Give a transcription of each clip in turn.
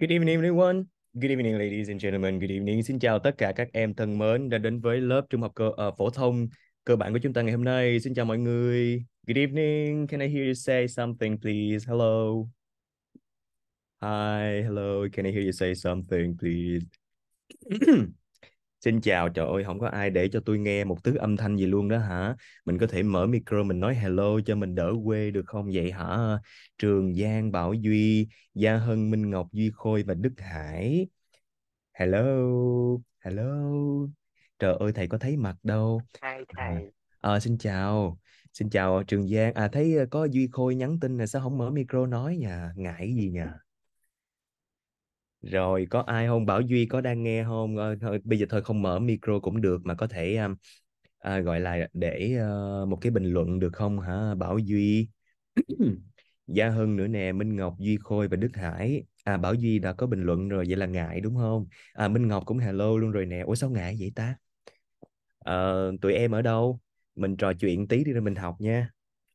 Good evening everyone. Good evening ladies and gentlemen. Good evening. Xin chào tất cả các em thân mến đã đến với lớp trung học cơ uh, phổ thông cơ bản của chúng ta ngày hôm nay. Xin chào mọi người. Good evening. Can I hear you say something please? Hello. Hi, hello. Can I hear you say something please? xin chào trời ơi không có ai để cho tôi nghe một thứ âm thanh gì luôn đó hả mình có thể mở micro mình nói hello cho mình đỡ quê được không vậy hả Trường Giang Bảo Duy Gia Hân Minh Ngọc Duy Khôi và Đức Hải hello hello trời ơi thầy có thấy mặt đâu hai à, thầy à, xin chào xin chào Trường Giang à thấy ờ, có Duy Khôi nhắn tin là sao không mở micro nói nhà ngại gì nha rồi có ai không bảo duy có đang nghe không à, thôi bây giờ thôi không mở micro cũng được mà có thể à, à, gọi là để à, một cái bình luận được không hả bảo duy gia hưng nữa nè minh ngọc duy khôi và đức hải à bảo duy đã có bình luận rồi vậy là ngại đúng không à minh ngọc cũng hello luôn rồi nè ủa sao ngại vậy ta à, tụi em ở đâu mình trò chuyện tí đi rồi mình học nha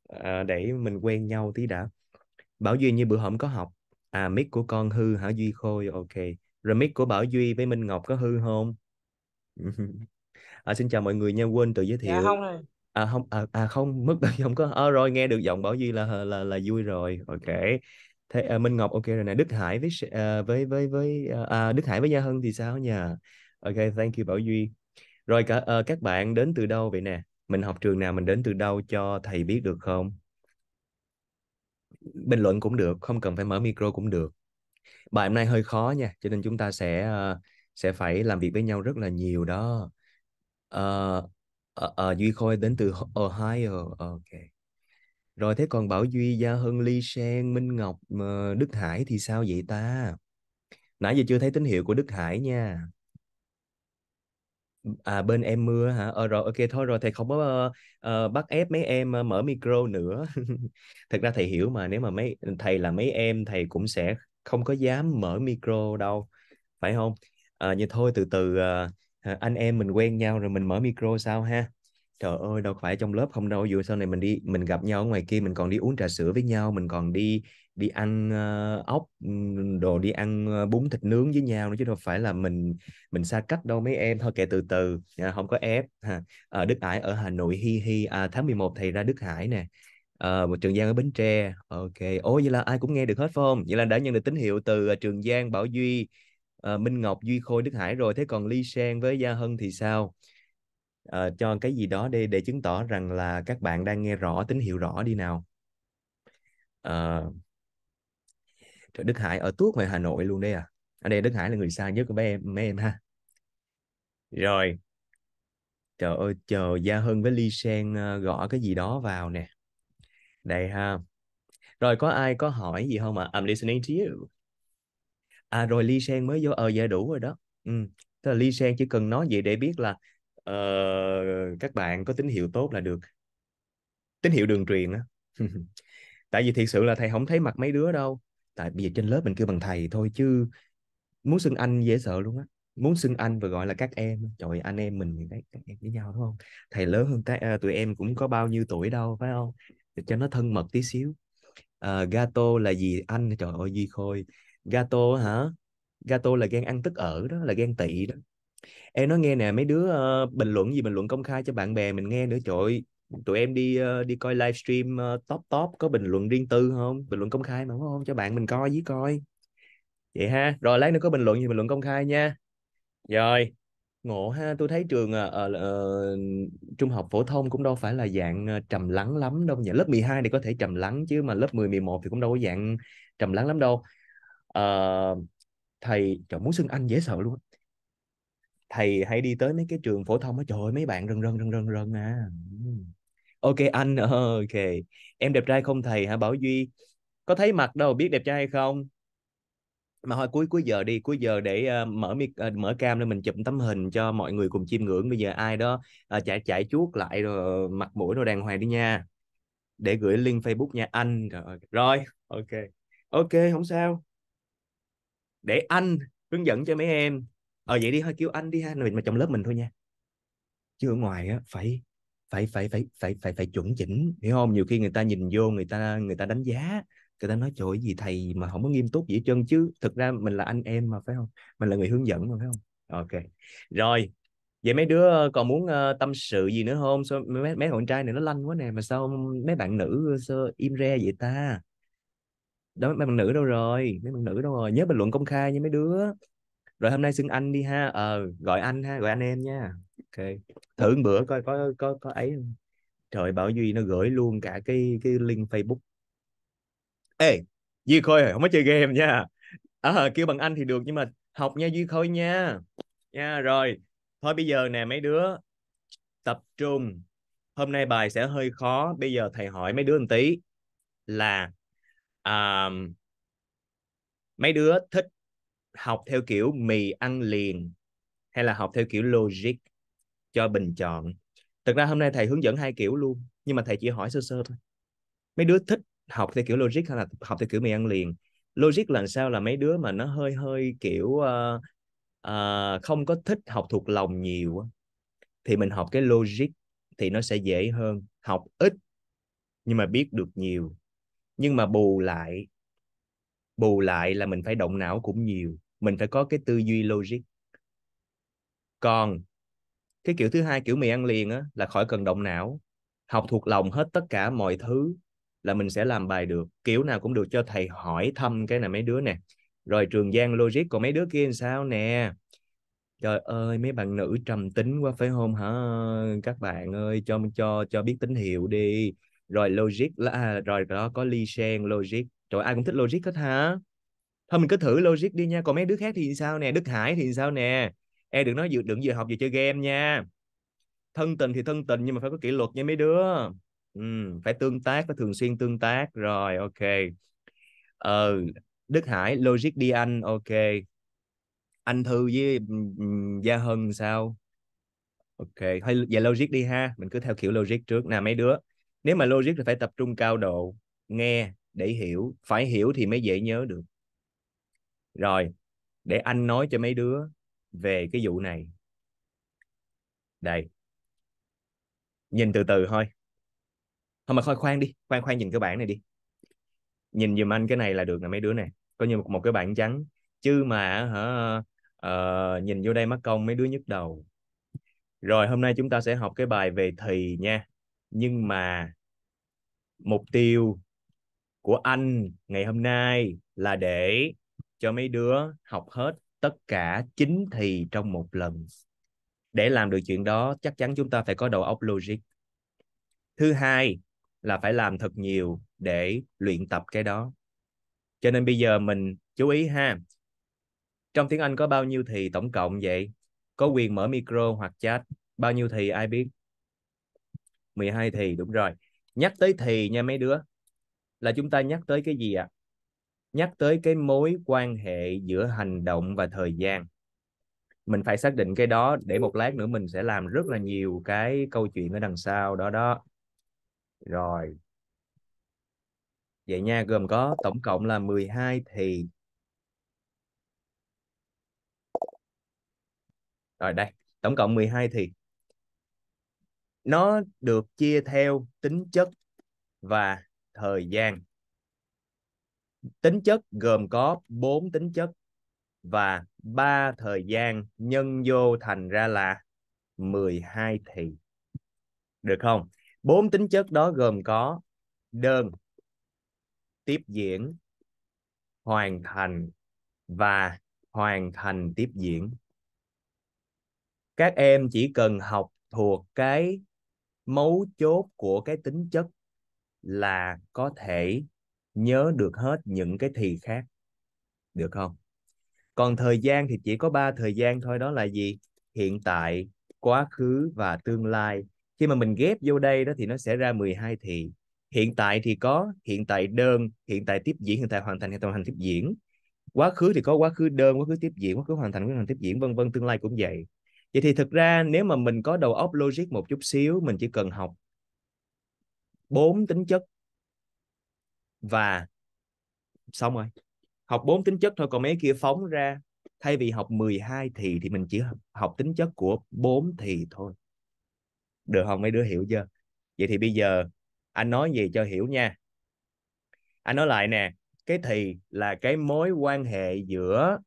à, để mình quen nhau tí đã bảo duy như bữa hôm có học à mic của con hư hả Duy Khôi ok rồi mic của Bảo Duy với Minh Ngọc có hư không à, xin chào mọi người nha quên tự giới dạ, thiệu dạ, không rồi. à không à, à không mất không có à, rồi nghe được giọng Bảo Duy là là là vui rồi ok thế à, Minh Ngọc ok rồi nè Đức Hải với à, với với với à, à, Đức Hải với Gia Hân thì sao nha ok thank you Bảo Duy rồi cả à, các bạn đến từ đâu vậy nè mình học trường nào mình đến từ đâu cho thầy biết được không bình luận cũng được không cần phải mở micro cũng được bài hôm nay hơi khó nha cho nên chúng ta sẽ ờ, sẽ phải làm việc với nhau rất là nhiều đó à, à, à, duy khôi đến từ ohio ok rồi thế còn bảo duy gia hưng ly sen minh ngọc ờ, đức hải thì sao vậy ta nãy giờ chưa thấy tín hiệu của đức hải nha à bên em mưa hả ờ rồi ok thôi rồi thầy không có uh, uh, bắt ép mấy em uh, mở micro nữa thật ra thầy hiểu mà nếu mà mấy thầy là mấy em thầy cũng sẽ không có dám mở micro đâu phải không à, ờ, như thôi từ từ uh, anh em mình quen nhau rồi mình mở micro sao ha trời ơi đâu phải trong lớp không đâu dù sau này mình đi mình gặp nhau ở ngoài kia mình còn đi uống trà sữa với nhau mình còn đi đi ăn uh, ốc đồ đi ăn uh, bún thịt nướng với nhau nữa chứ đâu phải là mình mình xa cách đâu mấy em thôi kệ từ từ à, không có ép ha. À, Đức Hải ở Hà Nội hi hi à, tháng 11 thầy ra Đức Hải nè à, một Trường Giang ở Bến Tre ok ố vậy là ai cũng nghe được hết phải không vậy là đã nhận được tín hiệu từ Trường Giang Bảo Duy à, Minh Ngọc Duy Khôi Đức Hải rồi thế còn Ly Sen với Gia Hân thì sao uh, cho cái gì đó để để chứng tỏ rằng là các bạn đang nghe rõ tín hiệu rõ đi nào uh, Trời, Đức Hải ở tuốt ngoài Hà Nội luôn đây à ở đây Đức Hải là người xa nhất của mấy em mấy em ha rồi trời ơi chờ Gia Hân với Ly Sen uh, gõ cái gì đó vào nè đây ha rồi có ai có hỏi gì không ạ à? I'm listening to you à rồi Ly Sen mới vô ờ dạ đủ rồi đó ừ. tức là Ly Sen chỉ cần nói vậy để biết là uh, các bạn có tín hiệu tốt là được tín hiệu đường truyền á tại vì thiệt sự là thầy không thấy mặt mấy đứa đâu tại vì trên lớp mình kêu bằng thầy thôi chứ muốn xưng anh dễ sợ luôn á muốn xưng anh và gọi là các em trời anh em mình đấy các em với nhau đúng không thầy lớn hơn các à, tụi em cũng có bao nhiêu tuổi đâu phải không để cho nó thân mật tí xíu à, gato là gì anh trời ơi duy khôi gato hả gato là ghen ăn tức ở đó là ghen tị đó em nói nghe nè mấy đứa uh, bình luận gì bình luận công khai cho bạn bè mình nghe nữa trời tụi em đi uh, đi coi livestream uh, ờ, top top có bình luận riêng tư không bình luận công khai mà không, không cho bạn mình coi với coi vậy ha rồi lát nữa có bình luận gì bình luận công khai nha rồi ngộ ha tôi thấy trường uh, uh, trung học phổ thông cũng đâu phải là dạng uh, trầm lắng lắm đâu nhỉ lớp 12 thì có thể trầm lắng chứ mà lớp 10 11 thì cũng đâu có dạng trầm lắng lắm đâu uh, thầy trời muốn xưng anh dễ sợ luôn thầy hay đi tới mấy cái trường phổ thông á trời ơi, mấy bạn rần rần rần rần rần à ok anh ờ, ok em đẹp trai không thầy hả bảo duy có thấy mặt đâu biết đẹp trai hay không mà thôi cuối cuối giờ đi cuối giờ để uh, mở mic uh, mở cam lên mình chụp tấm hình cho mọi người cùng chiêm ngưỡng bây giờ ai đó uh, chạy chạy chuốt lại rồi mặt mũi rồi đàng hoàng đi nha để gửi link facebook nha anh rồi, rồi ok ok không sao để anh hướng dẫn cho mấy em ờ vậy đi thôi kêu anh đi ha mình mà trong lớp mình thôi nha chứ ở ngoài á phải phải phải phải phải phải phải chuẩn chỉnh hiểu không nhiều khi người ta nhìn vô người ta người ta đánh giá người ta nói trời gì thầy mà không có nghiêm túc gì hết trơn chứ thực ra mình là anh em mà phải không mình là người hướng dẫn mà phải không ok rồi vậy mấy đứa ờ, còn muốn uh, tâm sự gì nữa không sao mấy mấy con trai này nó lanh quá nè mà sao mấy bạn nữ ờ, sao im re vậy ta đó mấy bạn nữ đâu rồi mấy bạn nữ đâu rồi nhớ bình luận công khai nha mấy đứa rồi hôm nay xưng anh đi ha ờ gọi anh ha gọi anh em nha ok thử bữa coi có có có ấy không trời bảo duy nó gửi luôn cả cái cái link facebook ê duy khôi không có chơi game nha à, kêu bằng anh thì được nhưng mà học nha duy khôi nha nha rồi thôi bây giờ nè mấy đứa tập trung hôm nay bài sẽ hơi khó bây giờ thầy hỏi mấy đứa một tí là à, mấy đứa thích học theo kiểu mì ăn liền hay là học theo kiểu logic cho bình chọn thực ra hôm nay thầy hướng dẫn hai kiểu luôn nhưng mà thầy chỉ hỏi sơ sơ thôi mấy đứa thích học theo kiểu logic hay là học theo kiểu mì ăn liền logic là sao là mấy đứa mà nó hơi hơi kiểu uh, uh, không có thích học thuộc lòng nhiều thì mình học cái logic thì nó sẽ dễ hơn học ít nhưng mà biết được nhiều nhưng mà bù lại bù lại là mình phải động não cũng nhiều mình phải có cái tư duy logic còn cái kiểu thứ hai kiểu mì ăn liền á là khỏi cần động não học thuộc lòng hết tất cả mọi thứ là mình sẽ làm bài được kiểu nào cũng được cho thầy hỏi thăm cái này mấy đứa nè rồi trường gian logic còn mấy đứa kia làm sao nè trời ơi mấy bạn nữ trầm tính quá phải không hả các bạn ơi cho cho cho biết tín hiệu đi rồi logic là à, rồi đó có ly sen logic trời ai cũng thích logic hết hả thôi mình cứ thử logic đi nha còn mấy đứa khác thì sao nè đức hải thì sao nè em đừng nói vừa đừng vừa học vừa chơi game nha thân tình thì thân tình nhưng mà phải có kỷ luật nha mấy đứa ừ, phải tương tác phải thường xuyên tương tác rồi ok ờ đức hải logic đi anh ok anh thư với gia hân sao ok hay về logic đi ha mình cứ theo kiểu logic trước nè mấy đứa nếu mà logic thì phải tập trung cao độ nghe để hiểu phải hiểu thì mới dễ nhớ được rồi để anh nói cho mấy đứa về cái vụ này đây nhìn từ từ thôi thôi mà thôi khoan đi khoan khoan nhìn cái bảng này đi nhìn dùm anh cái này là được nè mấy đứa nè coi như một, một cái bảng trắng chứ mà hả uh, nhìn vô đây mất công mấy đứa nhức đầu rồi hôm nay chúng ta sẽ học cái bài về thì nha nhưng mà mục tiêu của anh ngày hôm nay là để cho mấy đứa học hết tất cả chính thì trong một lần để làm được chuyện đó chắc chắn chúng ta phải có đầu óc logic thứ hai là phải làm thật nhiều để luyện tập cái đó cho nên bây giờ mình chú ý ha trong tiếng anh có bao nhiêu thì tổng cộng vậy có quyền mở micro hoặc chat bao nhiêu thì ai biết 12 thì đúng rồi nhắc tới thì nha mấy đứa là chúng ta nhắc tới cái gì ạ à? nhắc tới cái mối quan hệ giữa hành động và thời gian mình phải xác định cái đó để một lát nữa mình sẽ làm rất là nhiều cái câu chuyện ở đằng sau đó đó rồi vậy nha gồm có tổng cộng là 12 thì rồi đây tổng cộng 12 thì nó được chia theo tính chất và thời gian tính chất gồm có bốn tính chất và ba thời gian nhân vô thành ra là 12 thì. Được không? Bốn tính chất đó gồm có đơn, tiếp diễn, hoàn thành và hoàn thành tiếp diễn. Các em chỉ cần học thuộc cái mấu chốt của cái tính chất là có thể nhớ được hết những cái thì khác được không còn thời gian thì chỉ có ba thời gian thôi đó là gì hiện tại quá khứ và tương lai khi mà mình ghép vô đây đó thì nó sẽ ra 12 thì hiện tại thì có hiện tại đơn hiện tại tiếp diễn hiện tại hoàn thành hiện tại hoàn thành tiếp diễn quá khứ thì có quá khứ đơn quá khứ tiếp diễn quá khứ hoàn thành quá khứ hoàn thành tiếp diễn vân vân tương lai cũng vậy vậy thì thực ra nếu mà mình có đầu óc logic một chút xíu mình chỉ cần học bốn tính chất và xong rồi học bốn tính chất thôi còn mấy kia phóng ra thay vì học 12 thì thì mình chỉ học tính chất của bốn thì thôi được không mấy đứa hiểu chưa vậy thì bây giờ anh nói gì cho hiểu nha anh nói lại nè cái thì là cái mối quan hệ giữa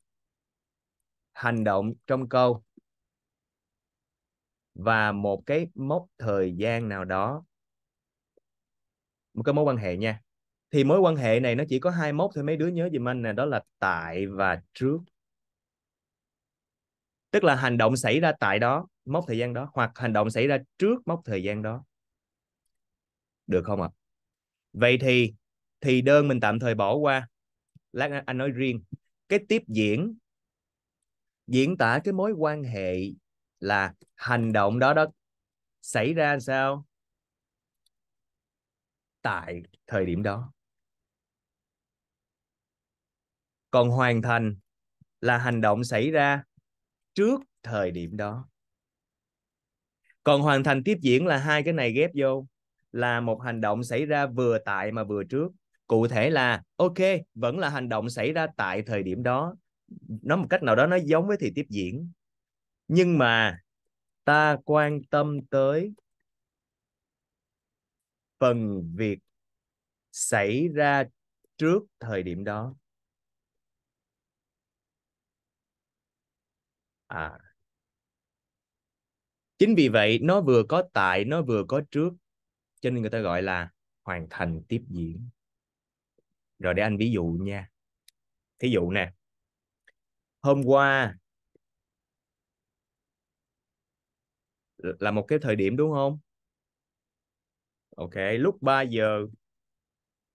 hành động trong câu và một cái mốc thời gian nào đó một cái mối quan hệ nha thì mối quan hệ này nó chỉ có hai mốc thôi mấy đứa nhớ dùm anh nè đó là tại và trước tức là hành động xảy ra tại đó mốc thời gian đó hoặc hành động xảy ra trước mốc thời gian đó được không ạ à? vậy thì thì đơn mình tạm thời bỏ qua lát anh nói riêng cái tiếp diễn diễn tả cái mối quan hệ là hành động đó đó xảy ra sao tại thời điểm đó còn hoàn thành là hành động xảy ra trước thời điểm đó còn hoàn thành tiếp diễn là hai cái này ghép vô là một hành động xảy ra vừa tại mà vừa trước cụ thể là ok vẫn là hành động xảy ra tại thời điểm đó nói một cách nào đó nó giống với thì tiếp diễn nhưng mà ta quan tâm tới phần việc xảy ra trước thời điểm đó à chính vì vậy nó vừa có tại nó vừa có trước cho nên người ta gọi là hoàn thành tiếp diễn rồi để anh ví dụ nha thí dụ nè hôm qua là một cái thời điểm đúng không ok lúc 3 giờ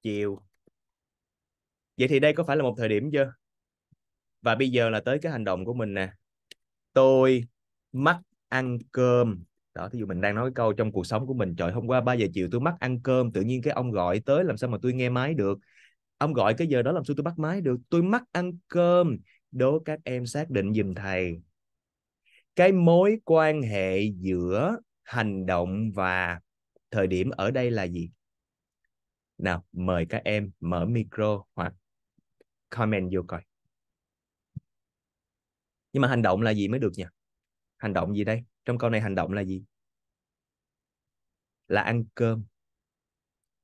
chiều vậy thì đây có phải là một thời điểm chưa và bây giờ là tới cái hành động của mình nè tôi mắc ăn cơm đó thí dụ mình đang nói cái câu trong cuộc sống của mình trời hôm qua 3 giờ chiều tôi mắc ăn cơm tự nhiên cái ông gọi tới làm sao mà tôi nghe máy được ông gọi cái giờ đó làm sao tôi bắt máy được tôi mắc ăn cơm đố các em xác định dùm thầy cái mối quan hệ giữa hành động và thời điểm ở đây là gì nào mời các em mở micro hoặc comment vô coi nhưng mà hành động là gì mới được nhỉ hành động gì đây trong câu này hành động là gì là ăn cơm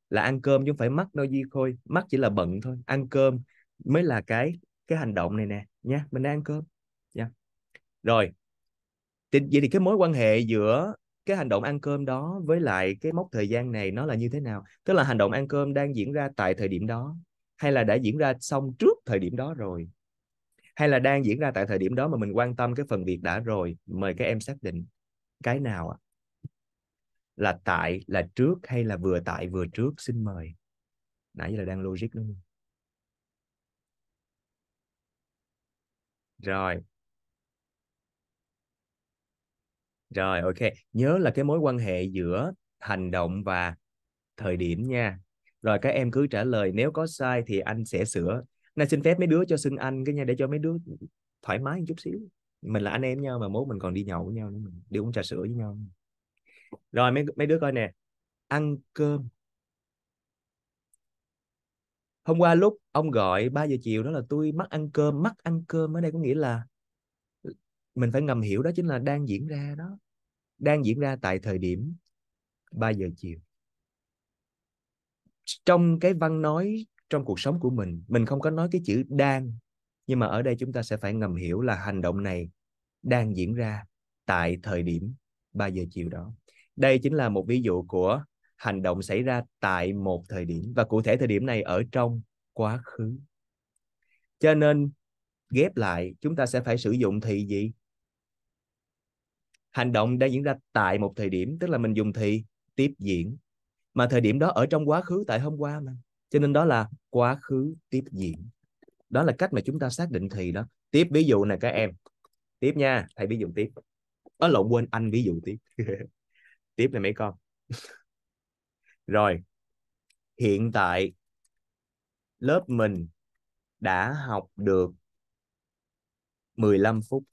là ăn cơm chứ không phải mắt đâu duy khôi mắt chỉ là bận thôi ăn cơm mới là cái cái hành động này nè nha mình đang ăn cơm nha rồi thì, vậy thì cái mối quan hệ giữa cái hành động ăn cơm đó với lại cái mốc thời gian này nó là như thế nào tức là hành động ăn cơm đang diễn ra tại thời điểm đó hay là đã diễn ra xong trước thời điểm đó rồi hay là đang diễn ra tại thời điểm đó mà mình quan tâm cái phần việc đã rồi mời các em xác định cái nào ạ à? là tại là trước hay là vừa tại vừa trước xin mời nãy giờ là đang logic đúng không rồi rồi ok nhớ là cái mối quan hệ giữa hành động và thời điểm nha rồi các em cứ trả lời nếu có sai thì anh sẽ sửa nay xin phép mấy đứa cho xưng anh cái nha để cho mấy đứa thoải mái một chút xíu mình là anh em nhau mà mốt mình còn đi nhậu với nhau nữa đi uống trà sữa với nhau rồi mấy mấy đứa coi nè ăn cơm hôm qua lúc ông gọi 3 giờ chiều đó là tôi mắc ăn cơm mắc ăn cơm ở đây có nghĩa là mình phải ngầm hiểu đó chính là đang diễn ra đó đang diễn ra tại thời điểm 3 giờ chiều trong cái văn nói trong cuộc sống của mình mình không có nói cái chữ đang nhưng mà ở đây chúng ta sẽ phải ngầm hiểu là hành động này đang diễn ra tại thời điểm 3 giờ chiều đó đây chính là một ví dụ của hành động xảy ra tại một thời điểm và cụ thể thời điểm này ở trong quá khứ cho nên ghép lại chúng ta sẽ phải sử dụng thì gì hành động đang diễn ra tại một thời điểm tức là mình dùng thì tiếp diễn mà thời điểm đó ở trong quá khứ tại hôm qua mà cho nên đó là quá khứ tiếp diễn đó là cách mà chúng ta xác định thì đó tiếp ví dụ này các em tiếp nha thầy ví dụ tiếp ở lộn quên anh ví dụ tiếp tiếp này mấy con rồi hiện tại lớp mình đã học được 15 phút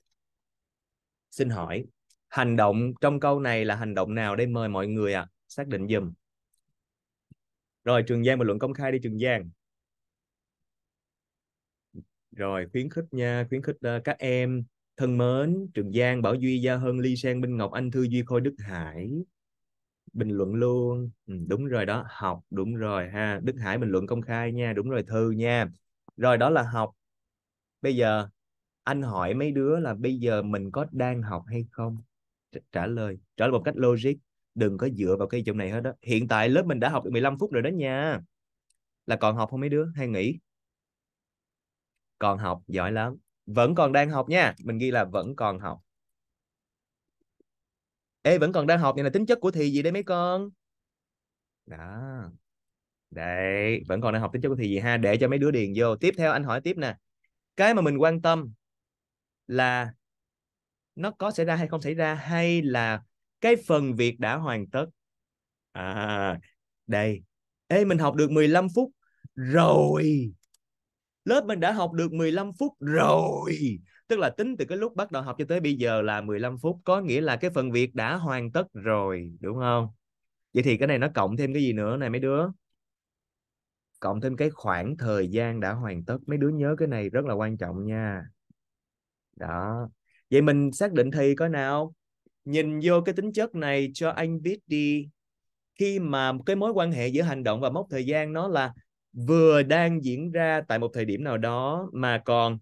xin hỏi hành động trong câu này là hành động nào Đây mời mọi người à xác định dùm rồi trường giang bình luận công khai đi trường giang rồi khuyến khích nha khuyến khích uh, các em thân mến trường giang bảo duy gia hơn ly sang minh ngọc anh thư duy khôi đức hải bình luận luôn ừ, đúng rồi đó học đúng rồi ha đức hải bình luận công khai nha đúng rồi thư nha rồi đó là học bây giờ anh hỏi mấy đứa là bây giờ mình có đang học hay không trả lời trả lời một cách logic đừng có dựa vào cái chỗ này hết đó hiện tại lớp mình đã học được 15 phút rồi đó nha là còn học không mấy đứa hay nghỉ còn học giỏi lắm vẫn còn đang học nha mình ghi là vẫn còn học ê vẫn còn đang học này là tính chất của thì gì đấy mấy con đó đây vẫn còn đang học tính chất của thì gì ha để cho mấy đứa điền vô tiếp theo anh hỏi tiếp nè cái mà mình quan tâm là nó có xảy ra hay không xảy ra hay là cái phần việc đã hoàn tất à đây ê mình học được 15 phút rồi lớp mình đã học được 15 phút rồi tức là tính từ cái lúc bắt đầu học cho tới bây giờ là 15 phút có nghĩa là cái phần việc đã hoàn tất rồi đúng không vậy thì cái này nó cộng thêm cái gì nữa này mấy đứa cộng thêm cái khoảng thời gian đã hoàn tất mấy đứa nhớ cái này rất là quan trọng nha đó vậy mình xác định thì có nào nhìn vô cái tính chất này cho anh biết đi khi mà cái mối quan hệ giữa hành động và mốc thời gian nó là vừa đang diễn ra tại một thời điểm nào đó mà còn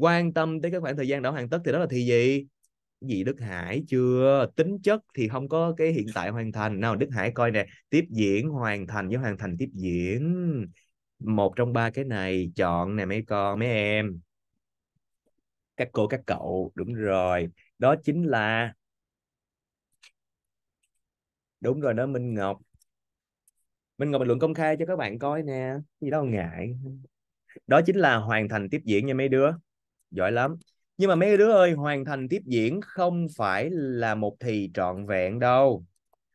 quan tâm tới cái khoảng thời gian đã hoàn tất thì đó là thì gì gì Đức Hải chưa tính chất thì không có cái hiện tại hoàn thành nào Đức Hải coi nè tiếp diễn hoàn thành với hoàn thành tiếp diễn một trong ba cái này chọn nè mấy con mấy em các cô các cậu đúng rồi đó chính là đúng rồi đó Minh Ngọc Minh Ngọc bình luận công khai cho các bạn coi nè gì đâu ngại đó chính là hoàn thành tiếp diễn nha mấy đứa giỏi lắm nhưng mà mấy đứa ơi hoàn thành tiếp diễn không phải là một thì trọn vẹn đâu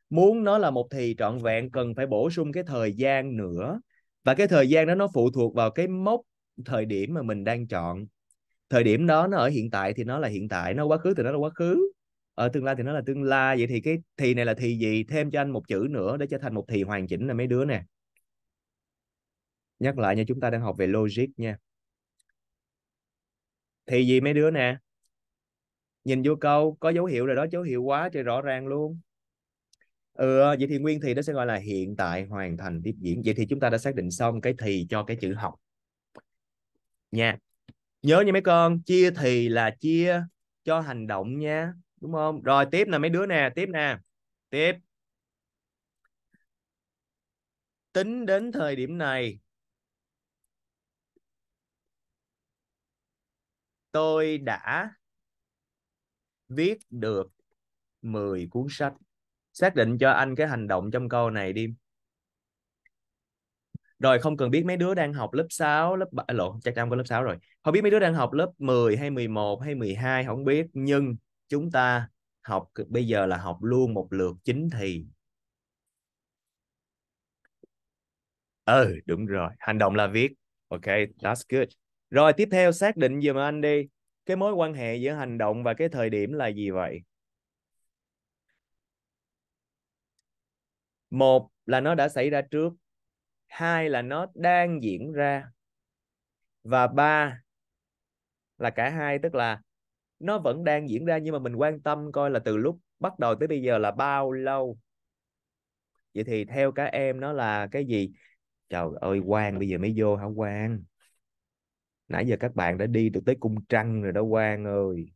muốn nó là một thì trọn vẹn cần phải bổ sung cái thời gian nữa và cái thời gian đó nó phụ thuộc vào cái mốc thời điểm mà mình đang chọn thời điểm đó nó ở hiện tại thì nó là hiện tại nó quá khứ thì nó là quá khứ ở ờ, tương lai thì nó là tương lai vậy thì cái thì này là thì gì thêm cho anh một chữ nữa để trở thành một thì hoàn chỉnh là mấy đứa nè nhắc lại nha chúng ta đang học về logic nha thì gì mấy đứa nè nhìn vô câu có dấu hiệu rồi đó dấu hiệu quá trời rõ ràng luôn ừ, vậy thì nguyên thì đó sẽ gọi là hiện tại hoàn thành tiếp diễn vậy thì chúng ta đã xác định xong cái thì cho cái chữ học nha nhớ nha mấy con chia thì là chia cho hành động nha đúng không rồi tiếp nè mấy đứa nè tiếp nè tiếp tính đến thời điểm này tôi đã viết được 10 cuốn sách xác định cho anh cái hành động trong câu này đi rồi không cần biết mấy đứa đang học lớp 6, lớp 7, à, lộn, chắc chắn có lớp 6 rồi. Không biết mấy đứa đang học lớp 10 hay 11 hay 12, không biết. Nhưng chúng ta học bây giờ là học luôn một lượt chính thì. Ừ, đúng rồi. Hành động là viết. Ok, that's good. Rồi tiếp theo xác định giùm anh đi. Cái mối quan hệ giữa hành động và cái thời điểm là gì vậy? Một là nó đã xảy ra trước hai là nó đang diễn ra và ba là cả hai tức là nó vẫn đang diễn ra nhưng mà mình quan tâm coi là từ lúc bắt đầu tới bây giờ là bao lâu vậy thì theo các em nó là cái gì trời ơi quang bây giờ mới vô hả quang nãy giờ các bạn đã đi được tới cung trăng rồi đó quang ơi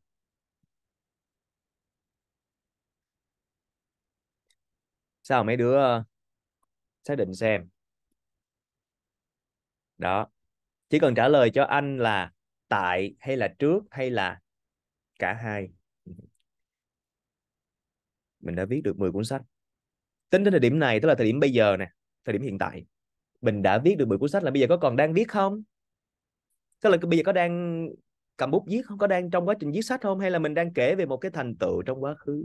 sao mấy đứa ờ, xác định xem đó chỉ cần trả lời cho anh là tại hay là trước hay là cả hai mình đã viết được 10 cuốn sách tính đến thời điểm này tức là thời điểm bây giờ nè thời điểm hiện tại mình đã viết được 10 cuốn sách là bây giờ có còn đang viết không tức là bây giờ có đang cầm bút viết không có đang trong quá trình viết sách không hay là mình đang kể về một cái thành tựu trong quá khứ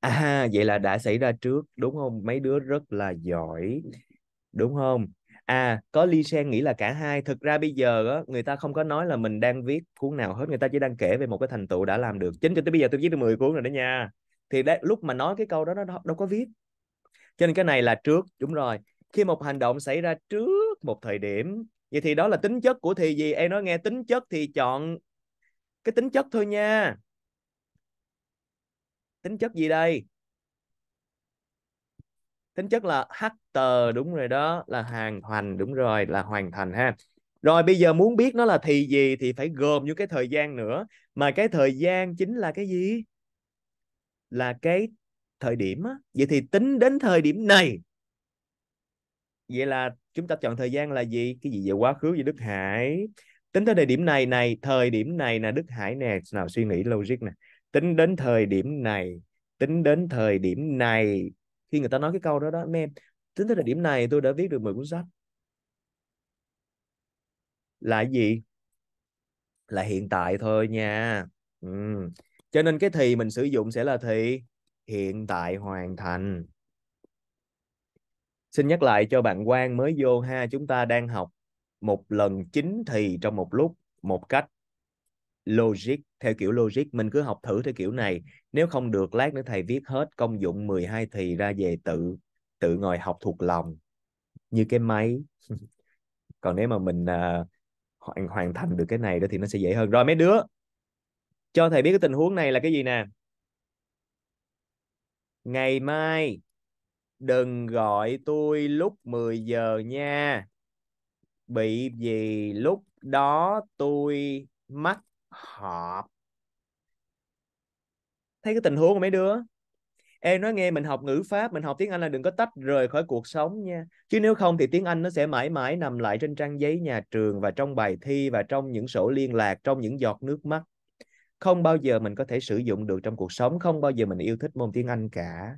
à vậy là đã xảy ra trước đúng không mấy đứa rất là giỏi đúng không à có ly sen nghĩ là cả hai thực ra bây giờ á, người ta không có nói là mình đang viết cuốn nào hết người ta chỉ đang kể về một cái thành tựu đã làm được chính cho tới bây giờ tôi viết được 10 cuốn rồi đó nha thì đấy, lúc mà nói cái câu đó nó đâu, đâu có viết cho nên cái này là trước đúng rồi khi một hành động xảy ra trước một thời điểm vậy thì đó là tính chất của thì gì em nói nghe tính chất thì chọn cái tính chất thôi nha tính chất gì đây tính chất là Hector đúng rồi đó là hoàn thành đúng rồi là hoàn thành ha rồi bây giờ muốn biết nó là thì gì thì phải gồm những cái thời gian nữa mà cái thời gian chính là cái gì là cái thời điểm á vậy thì tính đến thời điểm này vậy là chúng ta chọn thời gian là gì cái gì về quá khứ về Đức Hải tính tới thời điểm này này thời điểm này là Đức Hải nè nào suy nghĩ logic nè tính đến thời điểm này tính đến thời điểm này khi người ta nói cái câu đó đó em tính tới thời điểm này tôi đã viết được 10 cuốn sách là gì là hiện tại thôi nha ừ. cho nên cái thì mình sử dụng sẽ là thì hiện tại hoàn thành xin nhắc lại cho bạn Quang mới vô ha chúng ta đang học một lần chính thì trong một lúc một cách logic theo kiểu logic mình cứ học thử theo kiểu này nếu không được lát nữa thầy viết hết công dụng 12 thì ra về tự tự ngồi học thuộc lòng như cái máy còn nếu mà mình uh, hoàn hoàn thành được cái này đó thì nó sẽ dễ hơn rồi mấy đứa cho thầy biết cái tình huống này là cái gì nè ngày mai đừng gọi tôi lúc 10 giờ nha bị gì lúc đó tôi mắc họp thấy cái tình huống của mấy đứa em nói nghe mình học ngữ pháp mình học tiếng anh là đừng có tách rời khỏi cuộc sống nha chứ nếu không thì tiếng anh nó sẽ mãi mãi nằm lại trên trang giấy nhà trường và trong bài thi và trong những sổ liên lạc trong những giọt nước mắt không bao giờ mình có thể sử dụng được trong cuộc sống không bao giờ mình yêu thích môn tiếng anh cả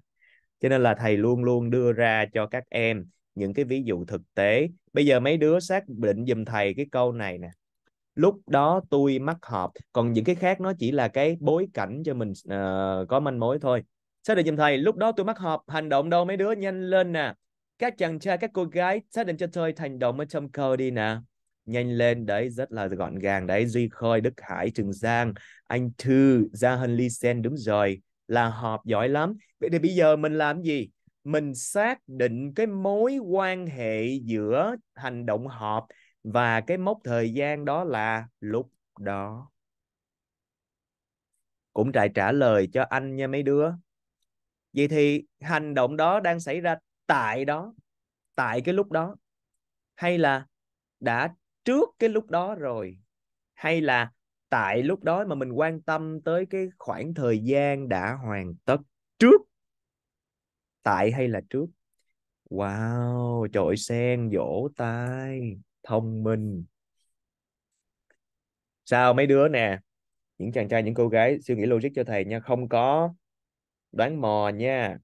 cho nên là thầy luôn luôn đưa ra cho các em những cái ví dụ thực tế bây giờ mấy đứa xác định dùm thầy cái câu này nè lúc đó tôi mắc họp còn những cái khác nó chỉ là cái bối cảnh cho mình uh, có manh mối thôi xác định giùm thầy lúc đó tôi mắc họp hành động đâu mấy đứa nhanh lên nè các chàng trai các cô gái xác định cho tôi hành động ở trong cơ đi nè nhanh lên đấy rất là gọn gàng đấy duy khôi đức hải trường giang anh thư gia hân ly sen đúng rồi là họp giỏi lắm vậy thì bây giờ mình làm gì mình xác định cái mối quan hệ giữa hành động họp và cái mốc thời gian đó là lúc đó cũng trại trả lời cho anh nha mấy đứa vậy thì hành động đó đang xảy ra tại đó tại cái lúc đó hay là đã trước cái lúc đó rồi hay là tại lúc đó mà mình quan tâm tới cái khoảng thời gian đã hoàn tất trước tại hay là trước wow trội sen vỗ tay thông minh sao mấy đứa nè những chàng trai những cô gái suy nghĩ logic cho thầy nha không có đoán mò nha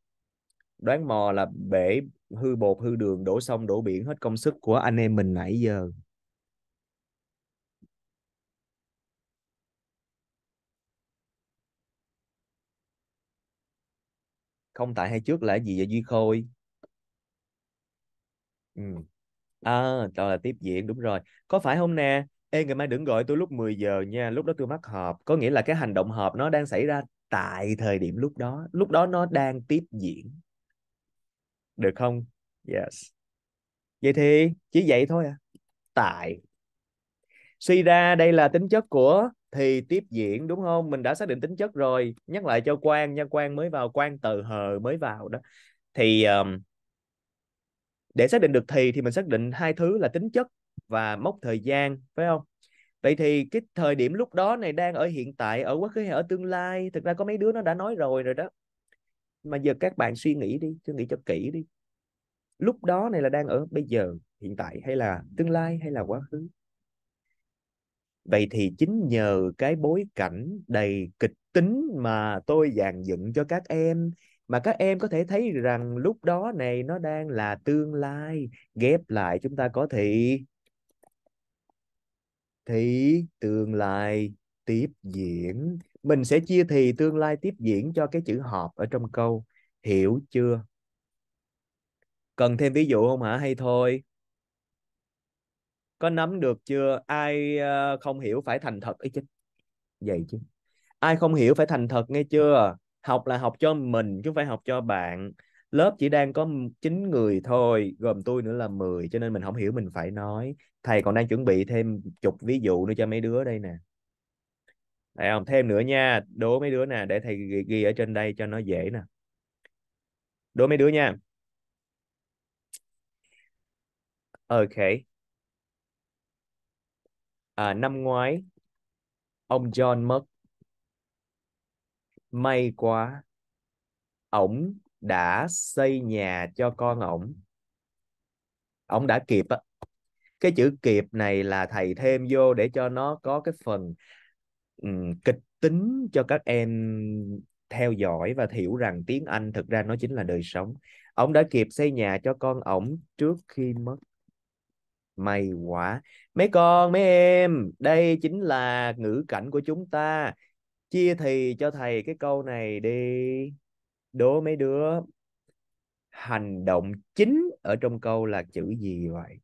đoán mò là bể hư bột hư đường đổ sông đổ biển hết công sức của anh em mình nãy giờ không tại hay trước là gì vậy duy khôi ừ ờ à, đó là tiếp diễn đúng rồi có phải không nè ê ngày mai đừng gọi tôi lúc 10 giờ nha lúc đó tôi mắc họp có nghĩa là cái hành động họp nó đang xảy ra tại thời điểm lúc đó lúc đó nó đang tiếp diễn được không yes vậy thì chỉ vậy thôi à tại suy ra đây là tính chất của thì tiếp diễn đúng không mình đã xác định tính chất rồi nhắc lại cho quan nha quan mới vào quan từ hờ mới vào đó thì um, để xác định được thì thì mình xác định hai thứ là tính chất và mốc thời gian phải không vậy thì cái thời điểm lúc đó này đang ở hiện tại ở quá khứ hay ở tương lai thực ra có mấy đứa nó đã nói rồi rồi đó mà giờ các bạn suy nghĩ đi suy nghĩ cho kỹ đi lúc đó này là đang ở bây giờ hiện tại hay là tương lai hay là quá khứ vậy thì chính nhờ cái bối cảnh đầy kịch tính mà tôi dàn dựng cho các em mà các em có thể thấy rằng lúc đó này nó đang là tương lai ghép lại chúng ta có thị thị tương lai tiếp diễn mình sẽ chia thì tương lai tiếp diễn cho cái chữ họp ở trong câu hiểu chưa cần thêm ví dụ không hả hay thôi có nắm được chưa ai ờ, không hiểu phải thành thật ấy chứ vậy chứ ai không hiểu phải thành thật nghe chưa học là học cho mình chứ không phải học cho bạn lớp chỉ đang có 9 người thôi gồm tôi nữa là 10 cho nên mình không hiểu mình phải nói thầy còn đang chuẩn bị thêm chục ví dụ nữa cho mấy đứa đây nè Đấy không? thêm nữa nha đố mấy đứa nè để thầy ghi, ghi ở trên đây cho nó dễ nè đố mấy đứa nha ok à, năm ngoái ông John mất may quá ổng đã xây nhà cho con ổng ổng đã kịp á cái chữ kịp này là thầy thêm vô để cho nó có cái phần um, kịch tính cho các em theo dõi và hiểu rằng tiếng Anh thực ra nó chính là đời sống. ổng đã kịp xây nhà cho con ổng trước khi mất. May quá. Mấy con, mấy em, đây chính là ngữ cảnh của chúng ta chia thì cho thầy cái câu này đi đố mấy đứa hành động chính ở trong câu là chữ gì vậy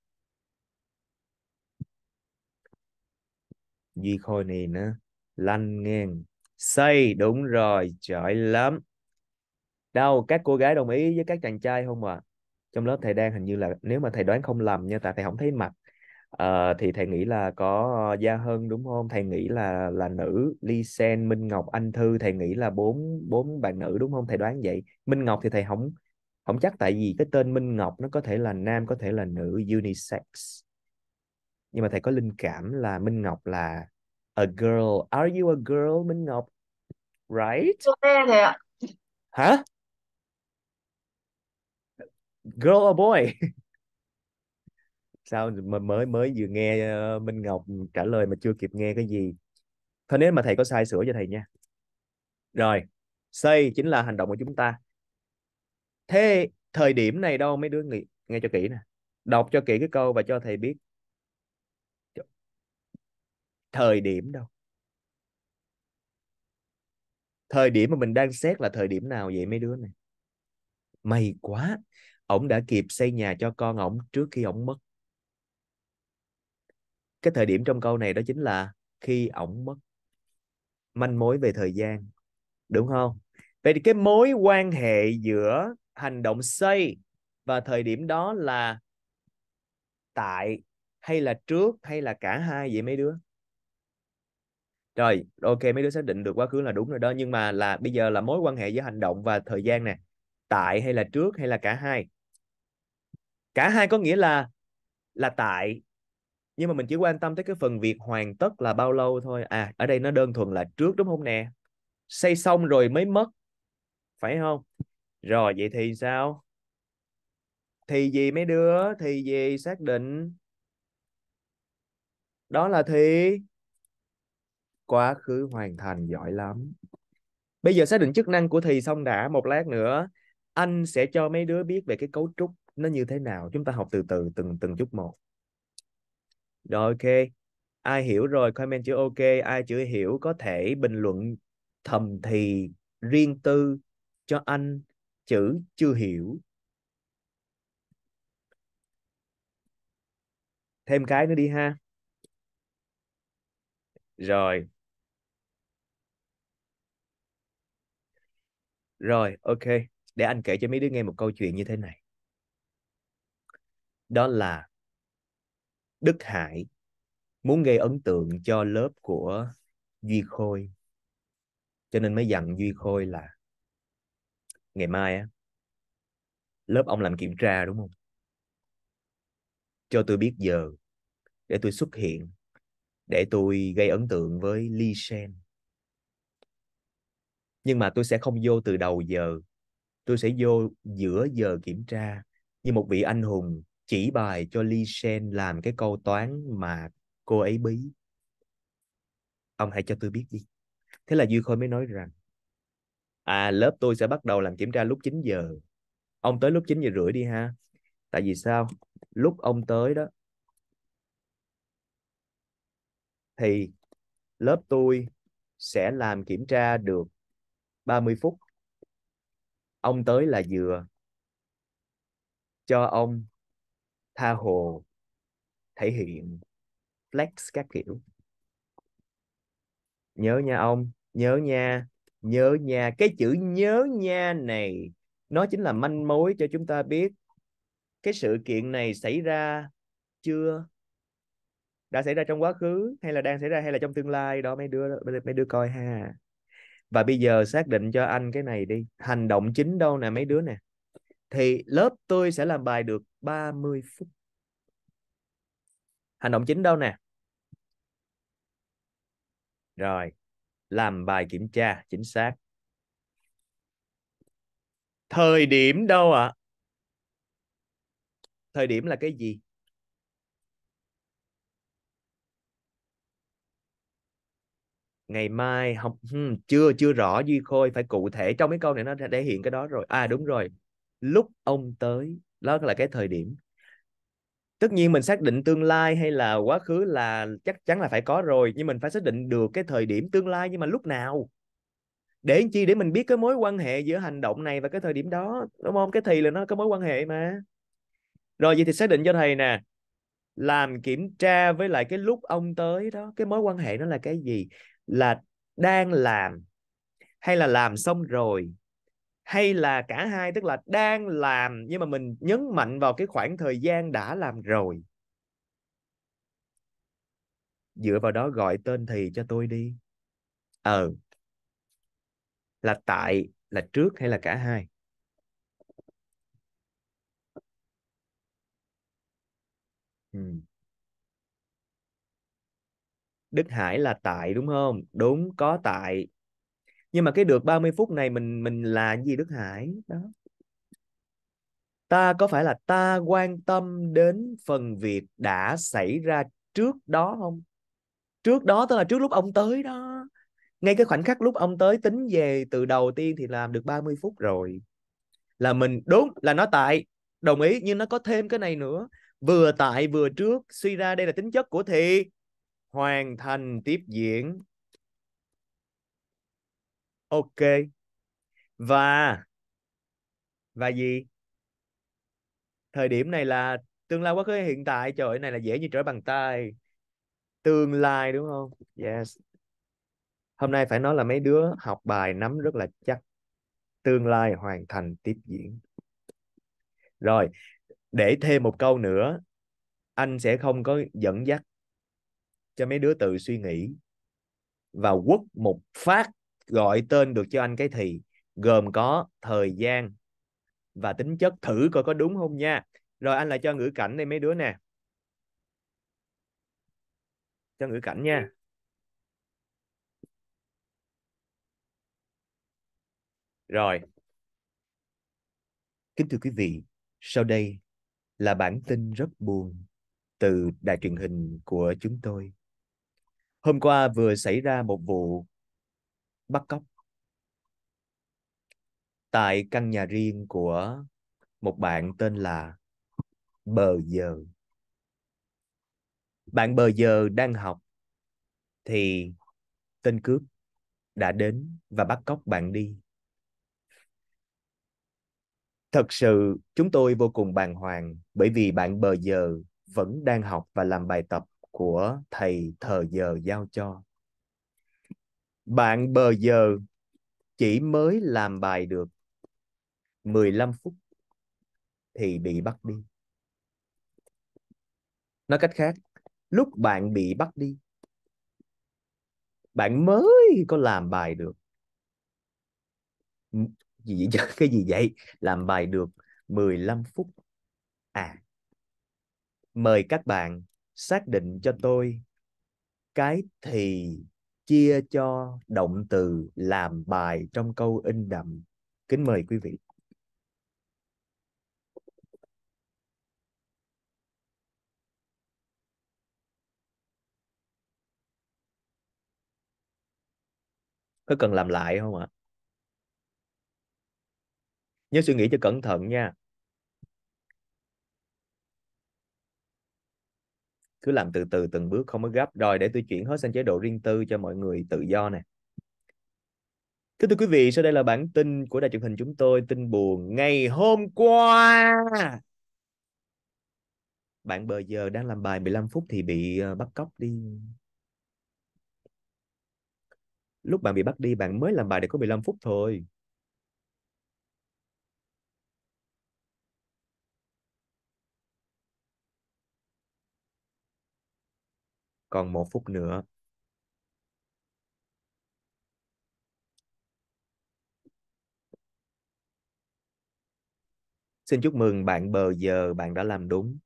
duy khôi này nữa lanh ngang xây đúng rồi giỏi lắm đâu các cô gái đồng ý với các chàng trai không ạ à? trong lớp thầy đang hình như là nếu mà thầy đoán không lầm nha tại thầy không thấy mặt Ờ, thì thầy nghĩ là có Gia Hân đúng không? Thầy nghĩ là là nữ, Ly Sen, Minh Ngọc, Anh Thư, thầy nghĩ là bốn bốn bạn nữ đúng không? Thầy đoán vậy. Minh Ngọc thì thầy không không chắc tại vì cái tên Minh Ngọc nó có thể là nam, có thể là nữ unisex. Nhưng mà thầy có linh cảm là Minh Ngọc là a girl. Are you a girl Minh Ngọc? Right? Girl Hả? Girl or boy? sao mà mới mới vừa nghe ờ, Minh Ngọc trả lời mà chưa kịp nghe cái gì thôi nếu mà thầy có sai sửa cho thầy nha rồi xây chính là hành động của chúng ta thế thời điểm này đâu mấy đứa nghĩ nghe cho kỹ nè đọc cho kỹ cái câu và cho thầy biết thời điểm đâu thời điểm mà mình đang xét là thời điểm nào vậy mấy đứa này may quá ổng đã kịp xây nhà cho con ổng trước khi ổng mất cái thời điểm trong câu này đó chính là khi ổng mất manh mối về thời gian đúng không vậy thì cái mối quan hệ giữa hành động xây và thời điểm đó là tại hay là trước hay là cả hai vậy mấy đứa rồi ok mấy đứa xác định được quá khứ là đúng rồi đó nhưng mà là bây giờ là mối quan hệ giữa hành động và thời gian nè tại hay là trước hay là cả hai cả hai có nghĩa là là tại nhưng mà mình chỉ quan tâm tới cái phần việc hoàn tất là bao lâu thôi à ở đây nó đơn thuần là trước đúng không nè xây xong rồi mới mất phải không rồi vậy thì sao thì gì mấy đứa thì gì xác định đó là thì quá khứ hoàn thành giỏi lắm bây giờ xác định chức năng của thì xong đã một lát nữa anh sẽ cho mấy đứa biết về cái cấu trúc nó như thế nào chúng ta học từ từ từng từng chút một rồi ok. Ai hiểu rồi comment chữ ok, ai chữ hiểu có thể bình luận thầm thì riêng tư cho anh chữ chưa hiểu. Thêm cái nữa đi ha. Rồi. Rồi, ok. Để anh kể cho mấy đứa nghe một câu chuyện như thế này. Đó là Đức Hải muốn gây ấn tượng cho lớp của Duy Khôi cho nên mới dặn Duy Khôi là ngày mai á lớp ông làm kiểm tra đúng không cho tôi biết giờ để tôi xuất hiện để tôi gây ấn tượng với Lee Shen nhưng mà tôi sẽ không vô từ đầu giờ tôi sẽ vô giữa giờ kiểm tra như một vị anh hùng chỉ bài cho Lee Shen làm cái câu toán mà cô ấy bí ông hãy cho tôi biết đi thế là Dư Khôi mới nói rằng à lớp tôi sẽ bắt đầu làm kiểm tra lúc 9 giờ ông tới lúc 9 giờ rưỡi đi ha tại vì sao lúc ông tới đó thì lớp tôi sẽ làm kiểm tra được 30 phút ông tới là vừa cho ông tha hồ thể hiện flex các kiểu nhớ nha ông nhớ nha nhớ nha cái chữ nhớ nha này nó chính là manh mối cho chúng ta biết cái sự kiện này xảy ra chưa đã xảy ra trong quá khứ hay là đang xảy ra hay là trong tương lai đó mấy đứa mấy đứa coi ha và bây giờ xác định cho anh cái này đi hành động chính đâu nè mấy đứa nè thì lớp tôi sẽ làm bài được 30 phút. Hành động chính đâu nè? Rồi, làm bài kiểm tra chính xác. Thời điểm đâu ạ? À? Thời điểm là cái gì? ngày mai học hmm, chưa chưa rõ duy khôi phải cụ thể trong cái câu này nó thể hiện cái đó rồi à đúng rồi lúc ông tới đó là cái thời điểm tất nhiên mình xác định tương lai hay là quá khứ là chắc chắn là phải có rồi nhưng mình phải xác định được cái thời điểm tương lai nhưng mà lúc nào để chi để mình biết cái mối quan hệ giữa hành động này và cái thời điểm đó đúng không cái thì là nó có mối quan hệ mà rồi vậy thì xác định cho thầy nè làm kiểm tra với lại cái lúc ông tới đó cái mối quan hệ nó là cái gì là đang làm hay là làm xong rồi hay là cả hai tức là đang làm nhưng mà mình nhấn mạnh vào cái khoảng thời gian đã làm rồi dựa vào đó gọi tên thì cho tôi đi ờ là tại là trước hay là cả hai ừ. Đức Hải là tại đúng không? Đúng có tại nhưng mà cái được 30 phút này mình mình là gì Đức Hải đó ta có phải là ta quan tâm đến phần việc đã xảy ra trước đó không trước đó tức là trước lúc ông tới đó ngay cái khoảnh khắc lúc ông tới tính về từ đầu tiên thì làm được 30 phút rồi là mình đúng là nó tại đồng ý nhưng nó có thêm cái này nữa vừa tại vừa trước suy ra đây là tính chất của thị hoàn thành tiếp diễn ok và và gì thời điểm này là tương lai quá khứ hiện tại trời ơi này là dễ như trở bàn tay tương lai đúng không yes hôm nay phải nói là mấy đứa học bài nắm rất là chắc tương lai hoàn thành tiếp diễn rồi để thêm một câu nữa anh sẽ không có dẫn dắt cho mấy đứa tự suy nghĩ và quất một phát gọi tên được cho anh cái thì gồm có thời gian và tính chất thử coi có đúng không nha rồi anh lại cho ngữ cảnh đây mấy đứa nè cho ngữ cảnh nha rồi kính thưa quý vị sau đây là bản tin rất buồn từ đài truyền hình của chúng tôi hôm qua vừa xảy ra một vụ bắt cóc tại căn nhà riêng của một bạn tên là Bờ Giờ. Bạn Bờ Giờ đang học thì tên cướp đã đến và bắt cóc bạn đi. Thật sự chúng tôi vô cùng bàng hoàng bởi vì bạn Bờ Giờ vẫn đang học và làm bài tập của thầy thờ giờ giao cho. Bạn bờ giờ chỉ mới làm bài được 15 phút thì bị bắt đi. Nói cách khác, lúc bạn bị bắt đi, bạn mới có làm bài được. Gì vậy? Cái gì vậy? Làm bài được 15 phút. À, mời các bạn xác định cho tôi cái thì chia cho động từ làm bài trong câu in đậm kính mời quý vị có cần làm lại không ạ nhớ suy nghĩ cho cẩn thận nha cứ làm từ từ từng bước không có gấp rồi để tôi chuyển hết sang chế độ riêng tư cho mọi người tự do nè Thưa thưa quý vị, sau đây là bản tin của đài truyền hình chúng tôi, tin buồn ngày hôm qua. Bạn bờ giờ đang làm bài 15 phút thì bị ờ, bắt cóc đi. Lúc bạn bị bắt đi, bạn mới làm bài được có 15 phút thôi. còn một phút nữa Xin chúc mừng bạn bờ giờ bạn đã làm đúng.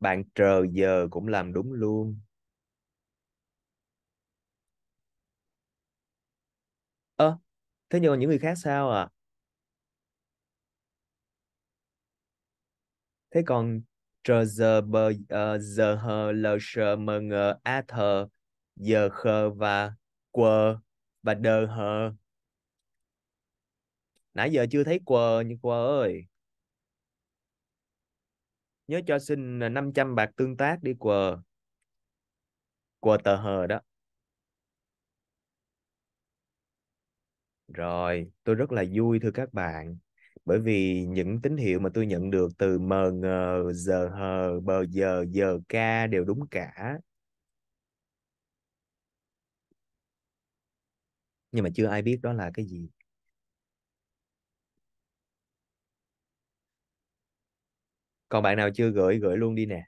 Bạn trờ giờ cũng làm đúng luôn. Ơ, à, thế nhưng mà những người khác sao à? thế còn trờ giờ bờ ờ, giờ hờ lờ sờ mờ ngờ a thờ giờ khờ và quờ và đờ hờ nãy giờ chưa thấy quờ nhưng quờ ơi nhớ cho xin 500 ờ, bạc tương tác đi quờ quờ tờ hờ đó rồi tôi rất là vui thưa các bạn bởi vì những tín hiệu mà tôi nhận được từ mờ ngờ giờ hờ bờ giờ giờ ca đều đúng cả nhưng mà chưa ai biết đó là cái gì còn bạn nào chưa gửi gửi luôn đi nè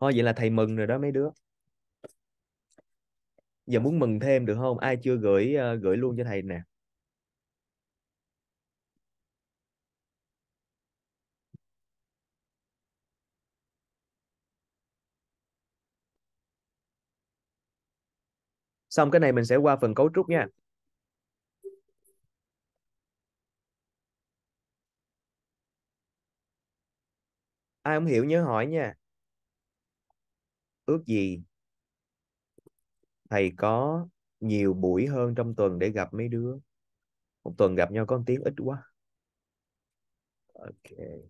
thôi vậy là thầy mừng rồi đó mấy đứa giờ muốn mừng thêm được không ai chưa gửi ờ, gửi luôn cho thầy nè xong cái này mình sẽ qua phần cấu trúc nha ai không hiểu nhớ hỏi nha ước gì thầy có nhiều buổi hơn trong tuần để gặp mấy đứa một tuần gặp nhau có một tiếng ít quá ok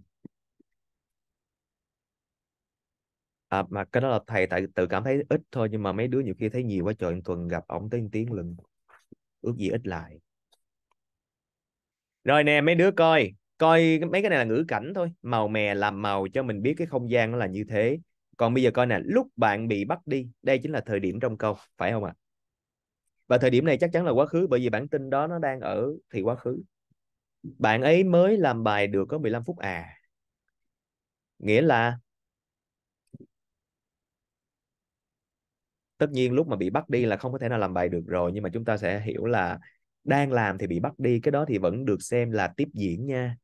à, mà cái đó là thầy tại tự cảm thấy ít thôi nhưng mà mấy đứa nhiều khi thấy nhiều quá trời tuần gặp ổng tới tiếng lần ước gì ít lại rồi nè mấy đứa coi coi mấy cái này là ngữ cảnh thôi màu mè làm màu cho mình biết cái không gian nó là như thế còn bây giờ coi nè lúc bạn bị bắt đi đây chính là thời điểm trong câu phải không ạ à? và thời điểm này chắc chắn là quá khứ bởi vì bản tin đó nó đang ở thì quá khứ bạn ấy mới làm bài được có 15 phút à nghĩa là tất nhiên lúc mà bị bắt đi là không có thể nào làm bài được rồi nhưng mà chúng ta sẽ hiểu là đang làm thì bị bắt đi cái đó thì vẫn được xem là tiếp diễn nha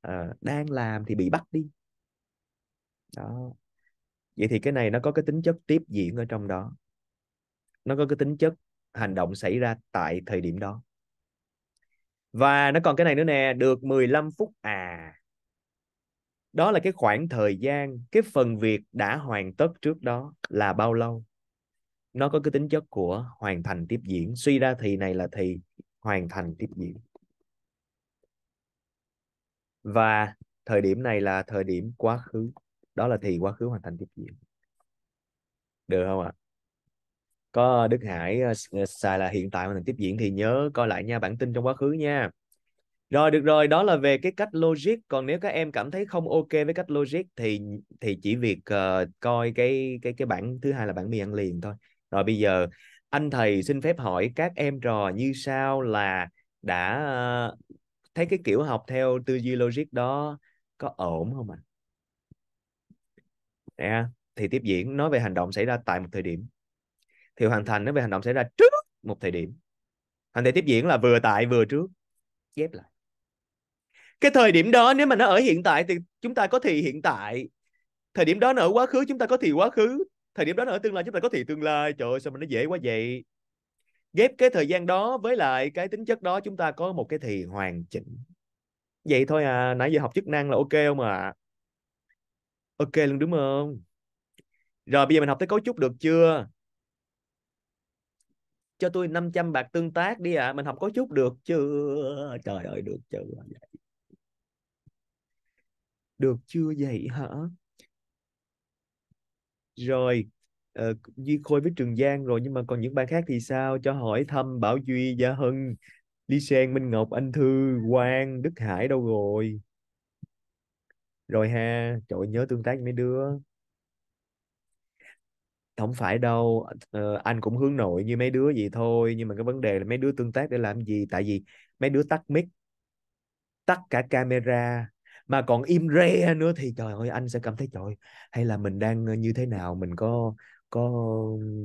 à, đang làm thì bị bắt đi đó vậy thì cái này nó có cái tính chất tiếp diễn ở trong đó nó có cái tính chất hành động xảy ra tại thời điểm đó và nó còn cái này nữa nè được 15 phút à đó là cái khoảng thời gian cái phần việc đã hoàn tất trước đó là bao lâu nó có cái tính chất của hoàn thành tiếp diễn suy ra thì này là thì hoàn thành tiếp diễn và thời điểm này là thời điểm quá khứ đó là thì quá khứ hoàn thành tiếp diễn được không ạ có Đức Hải ờ, ờ, xài là hiện tại hoàn thành tiếp diễn thì nhớ coi lại nha bản tin trong quá khứ nha rồi được rồi đó là về cái cách logic còn nếu các em cảm thấy không ok với cách logic thì thì chỉ việc uh, coi cái cái cái bản thứ hai là bản mì ăn liền thôi rồi bây giờ anh thầy xin phép hỏi các em trò như sau là đã ờ, thấy cái kiểu học theo tư duy logic đó có ổn không ạ? À? Yeah. Thì tiếp diễn nói về hành động xảy ra tại một thời điểm. Thì hoàn thành nói về hành động xảy ra trước một thời điểm. Hành thầy tiếp diễn là vừa tại vừa trước. Chép lại. Cái thời điểm đó nếu mà nó ở hiện tại thì chúng ta có thì hiện tại. Thời điểm đó nó ở quá khứ chúng ta có thì quá khứ thời điểm đó ở tương lai chúng ta có thể tương lai trời ơi sao mà nó dễ quá vậy ghép cái thời gian đó với lại cái tính chất đó chúng ta có một cái thì hoàn chỉnh vậy thôi à nãy giờ học chức năng là ok không à ok luôn đúng không rồi bây giờ mình học tới cấu trúc được chưa cho tôi 500 bạc tương tác đi ạ à. mình học cấu trúc được chưa trời ơi được chưa vậy được chưa vậy hả rồi uh, Duy Khôi với Trường Giang rồi nhưng mà còn những bạn khác thì sao cho hỏi thăm Bảo Duy Gia hưng Ly Sen Minh Ngọc Anh Thư Quang Đức Hải đâu rồi rồi ha trời nhớ tương tác với mấy đứa không phải đâu ờ, anh cũng hướng nội như mấy đứa gì thôi nhưng mà cái vấn đề là mấy đứa tương tác để làm gì tại vì mấy đứa tắt mic tắt cả camera mà còn im re nữa thì trời ơi anh sẽ cảm thấy trời hay là mình đang ờ, như thế nào mình có có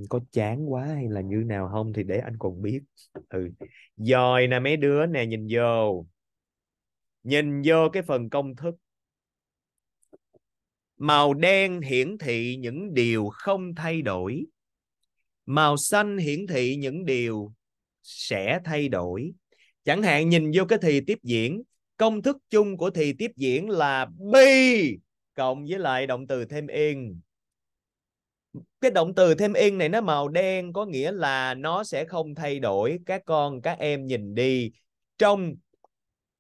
có chán quá hay là như nào không thì để anh còn biết ừ rồi nè mấy đứa nè nhìn vô nhìn vô cái phần công thức màu đen hiển thị những điều không thay đổi màu xanh hiển thị những điều sẽ thay đổi chẳng hạn nhìn vô cái thì tiếp diễn công thức chung của thì tiếp diễn là be cộng với lại động từ thêm yên cái động từ thêm yên này nó màu đen có nghĩa là nó sẽ không thay đổi các con các em nhìn đi trong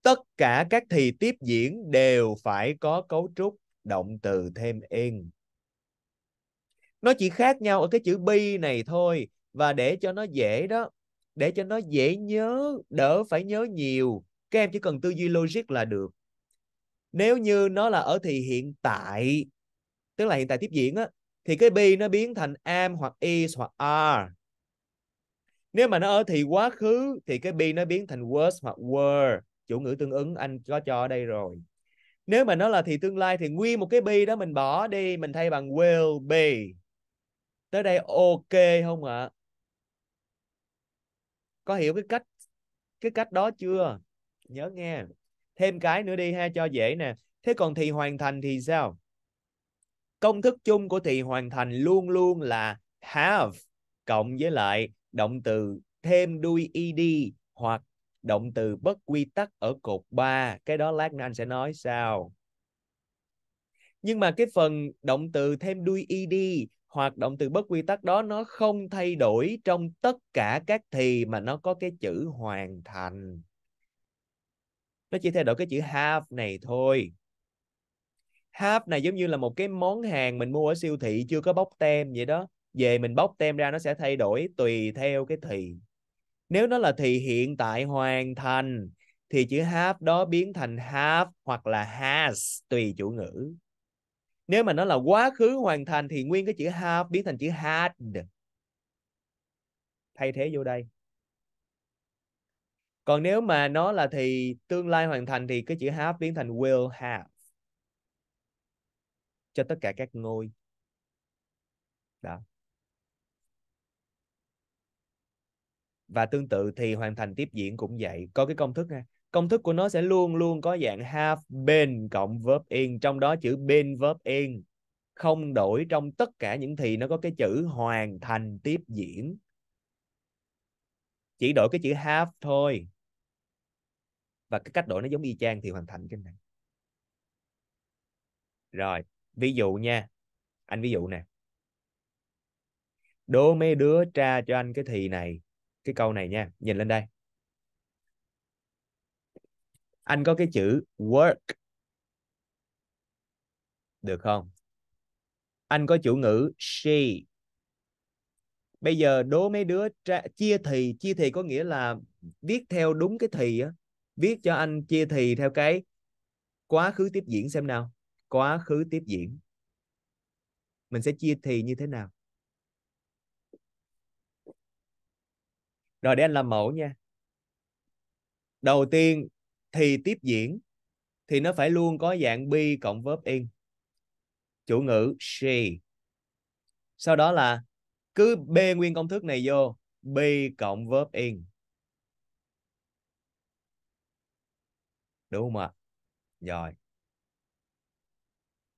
tất cả các thì tiếp diễn đều phải có cấu trúc động từ thêm yên nó chỉ khác nhau ở cái chữ bi này thôi và để cho nó dễ đó để cho nó dễ nhớ đỡ phải nhớ nhiều các em chỉ cần tư duy logic là được nếu như nó là ở thì hiện tại tức là hiện tại tiếp diễn á thì cái be nó biến thành am hoặc is hoặc are nếu mà nó ở thì quá khứ thì cái be nó biến thành was hoặc were chủ ngữ tương ứng anh có cho ở đây rồi nếu mà nó là thì tương lai thì nguyên một cái be đó mình bỏ đi mình thay bằng will be tới đây ok không ạ có hiểu cái cách cái cách đó chưa nhớ nghe thêm cái nữa đi ha cho dễ nè thế còn thì hoàn thành thì sao công thức chung của thì hoàn thành luôn luôn là have cộng với lại động từ thêm đuôi ed hoặc động từ bất quy tắc ở cột 3. Cái đó lát nữa anh sẽ nói sao. Nhưng mà cái phần động từ thêm đuôi ed hoặc động từ bất quy tắc đó nó không thay đổi trong tất cả các thì mà nó có cái chữ hoàn thành nó chỉ thay đổi cái chữ have này thôi have này giống như là một cái món hàng mình mua ở siêu thị chưa có bóc tem vậy đó về mình bóc tem ra nó sẽ thay đổi tùy theo cái thì nếu nó là thì hiện tại hoàn thành thì chữ have đó biến thành have hoặc là has tùy chủ ngữ nếu mà nó là quá khứ hoàn thành thì nguyên cái chữ have biến thành chữ had thay thế vô đây còn nếu mà nó là thì tương lai hoàn thành thì cái chữ have biến thành will have cho tất cả các ngôi đó và tương tự thì hoàn thành tiếp diễn cũng vậy có cái công thức nha công thức của nó sẽ luôn luôn có dạng have been cộng verb in trong đó chữ been verb in không đổi trong tất cả những thì nó có cái chữ hoàn thành tiếp diễn chỉ đổi cái chữ have thôi và cái cách đổi nó giống y chang thì hoàn thành cái này rồi ví dụ nha anh ví dụ nè đố mấy đứa tra cho anh cái thì này cái câu này nha nhìn lên đây anh có cái chữ work được không anh có chủ ngữ she bây giờ đố mấy đứa tra, chia thì chia thì có nghĩa là viết theo đúng cái thì á viết cho anh chia thì theo cái quá khứ tiếp diễn xem nào quá khứ tiếp diễn mình sẽ chia thì như thế nào rồi để anh làm mẫu nha đầu tiên thì tiếp diễn thì nó phải luôn có dạng be cộng verb in chủ ngữ she sau đó là cứ b nguyên công thức này vô be cộng verb in đúng không ạ rồi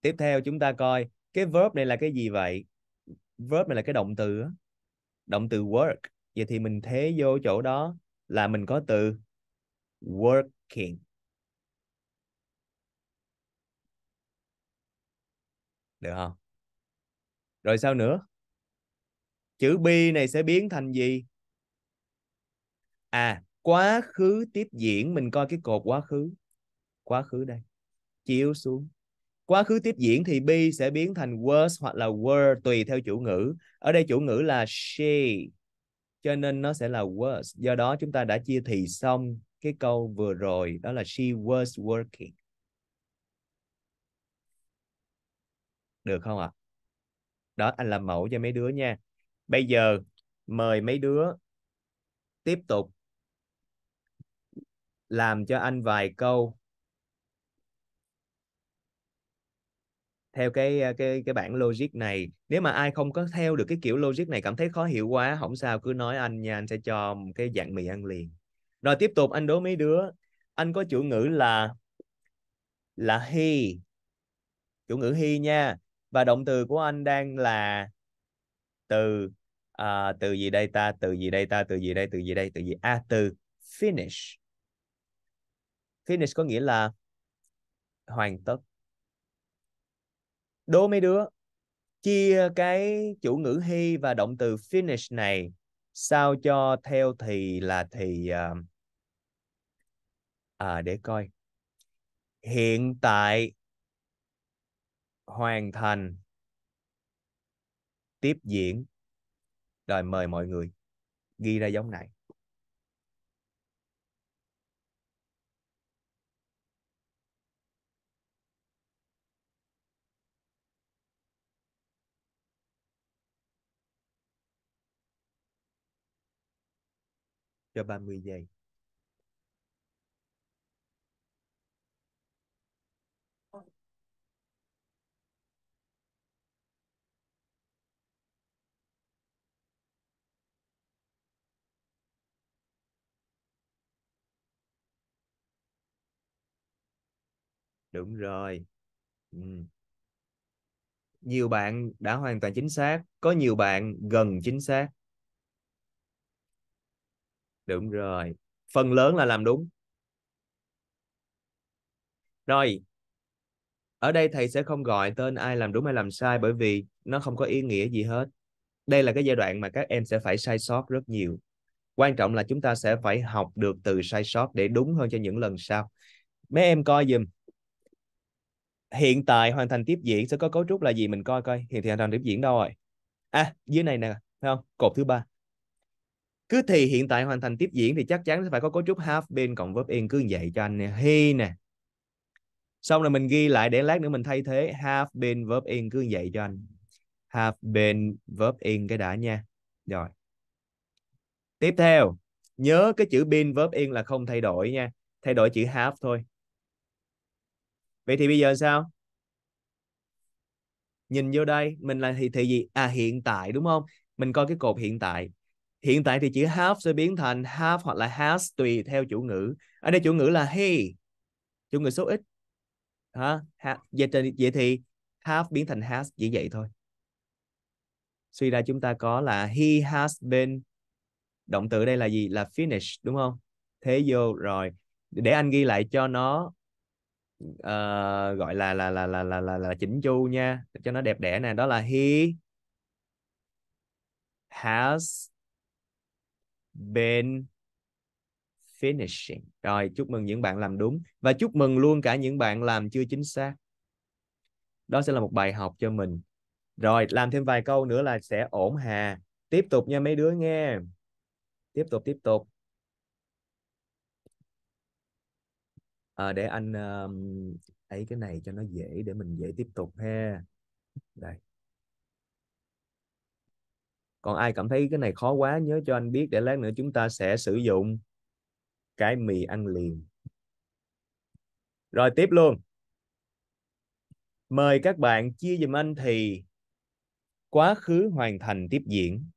tiếp theo chúng ta coi cái verb này là cái gì vậy verb này là cái động từ đó. động từ work vậy thì mình thế vô chỗ đó là mình có từ working được không rồi sao nữa chữ be này sẽ biến thành gì à quá khứ tiếp diễn mình coi cái cột quá khứ quá khứ đây chiếu xuống quá khứ tiếp diễn thì be sẽ biến thành was hoặc là were tùy theo chủ ngữ ở đây chủ ngữ là she cho nên nó sẽ là was do đó chúng ta đã chia thì xong cái câu vừa rồi đó là she was working được không ạ à? đó anh làm mẫu cho mấy đứa nha bây giờ mời mấy đứa tiếp tục làm cho anh vài câu theo cái cái cái bản logic này nếu mà ai không có theo được cái kiểu logic này cảm thấy khó hiểu quá không sao cứ nói anh nha anh sẽ cho một cái dạng mì ăn liền rồi tiếp tục anh đố mấy đứa anh có chủ ngữ là là he chủ ngữ he nha và động từ của anh đang là từ à, từ gì đây ta từ gì đây ta từ gì đây từ gì đây từ gì a à, từ finish finish có nghĩa là hoàn tất đố mấy đứa chia cái chủ ngữ hy và động từ finish này sao cho theo thì là thì uh, à, để coi hiện tại hoàn thành tiếp diễn rồi mời mọi người ghi ra giống này cho 30 giây. Đúng rồi. Ừ. Nhiều bạn đã hoàn toàn chính xác, có nhiều bạn gần chính xác đúng rồi phần lớn là làm đúng rồi ở đây thầy sẽ không gọi tên ai làm đúng hay làm sai bởi vì nó không có ý nghĩa gì hết đây là cái giai đoạn mà các em sẽ phải sai sót rất nhiều quan trọng là chúng ta sẽ phải học được từ sai sót để đúng hơn cho những lần sau mấy em coi dùm hiện tại hoàn thành tiếp diễn sẽ có cấu trúc là gì mình coi coi hiện tại hoàn thành tiếp diễn đâu rồi à dưới này nè thấy không cột thứ ba cứ thì hiện tại hoàn thành tiếp diễn thì chắc chắn sẽ phải có cấu trúc half bên cộng verb in cứ dạy cho anh nè he nè xong rồi mình ghi lại để lát nữa mình thay thế half bên verb in cứ dạy cho anh half bên verb in cái đã nha rồi tiếp theo nhớ cái chữ bin verb in là không thay đổi nha thay đổi chữ half thôi vậy thì bây giờ sao nhìn vô đây mình là thì thì gì à hiện tại đúng không mình coi cái cột hiện tại hiện tại thì chữ have sẽ biến thành have hoặc là has tùy theo chủ ngữ ở à, đây chủ ngữ là he chủ ngữ số ít ha, ha vậy, vậy thì have biến thành has chỉ vậy thôi suy ra chúng ta có là he has been động từ đây là gì là finish đúng không thế vô rồi để anh ghi lại cho nó uh, gọi là là là là là là, là chỉnh chu nha cho nó đẹp đẽ nè đó là he has bên finishing. Rồi, chúc mừng những bạn làm đúng và chúc mừng luôn cả những bạn làm chưa chính xác. Đó sẽ là một bài học cho mình. Rồi, làm thêm vài câu nữa là sẽ ổn hà. Tiếp tục nha mấy đứa nghe. Tiếp tục, tiếp tục. À, để anh um, ấy cái này cho nó dễ để mình dễ tiếp tục ha. Đây còn ai cảm thấy cái này khó quá nhớ cho anh biết để lát nữa chúng ta sẽ sử dụng cái mì ăn liền rồi tiếp luôn mời các bạn chia dùm anh thì quá khứ hoàn thành tiếp diễn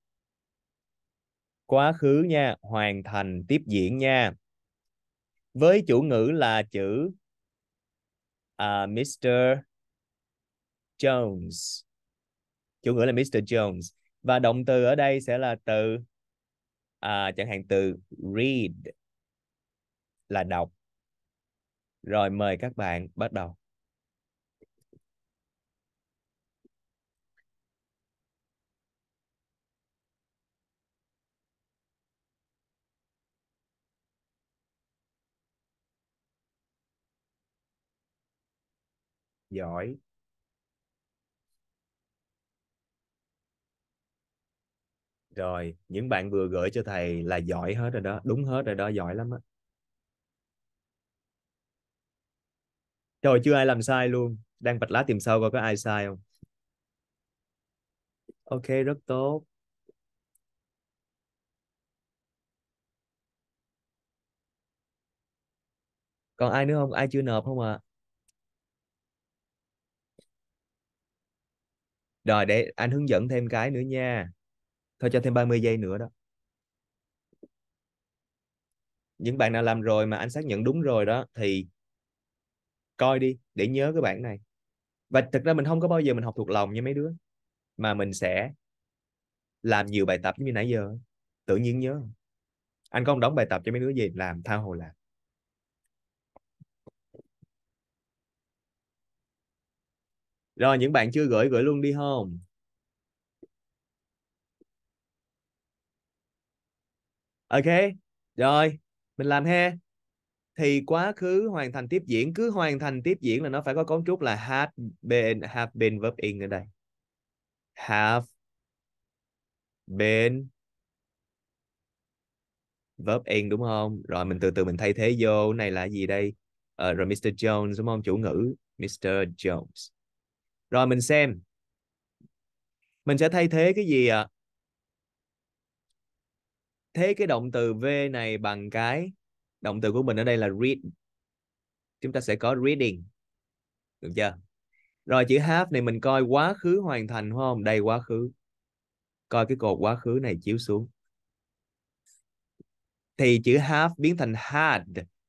quá khứ nha hoàn thành tiếp diễn nha với chủ ngữ là chữ uh, à, Mr. Jones chủ ngữ là Mr. Jones và động từ ở đây sẽ là từ à, chẳng hạn từ read là đọc rồi mời các bạn bắt đầu giỏi rồi những bạn vừa gửi cho thầy là giỏi hết rồi đó đúng hết rồi đó giỏi lắm á trời chưa ai làm sai luôn đang bạch lá tìm sau coi có ai sai không ok rất tốt còn ai nữa không ai chưa nộp không ạ à? rồi để anh hướng dẫn thêm cái nữa nha thôi cho thêm 30 giây nữa đó những bạn nào làm rồi mà anh xác nhận đúng rồi đó thì coi đi để nhớ cái bản này và thực ra mình không có bao giờ mình học thuộc lòng như mấy đứa mà mình sẽ làm nhiều bài tập như nãy giờ tự nhiên nhớ anh có đóng bài tập cho mấy đứa gì làm thao hồ làm rồi những bạn chưa gửi gửi luôn đi không ok rồi mình làm ha thì quá khứ hoàn thành tiếp diễn cứ hoàn thành tiếp diễn là nó phải có cấu trúc là have been have been verb in ở đây have been verb in đúng không rồi mình từ từ mình thay thế vô này là gì đây à, rồi Mr Jones đúng không chủ ngữ Mr Jones rồi mình xem mình sẽ thay thế cái gì ạ à? thế cái động từ V này bằng cái động từ của mình ở đây là read chúng ta sẽ có reading được chưa rồi chữ have này mình coi quá khứ hoàn thành phải không đây quá khứ coi cái cột quá khứ này chiếu xuống thì chữ have biến thành had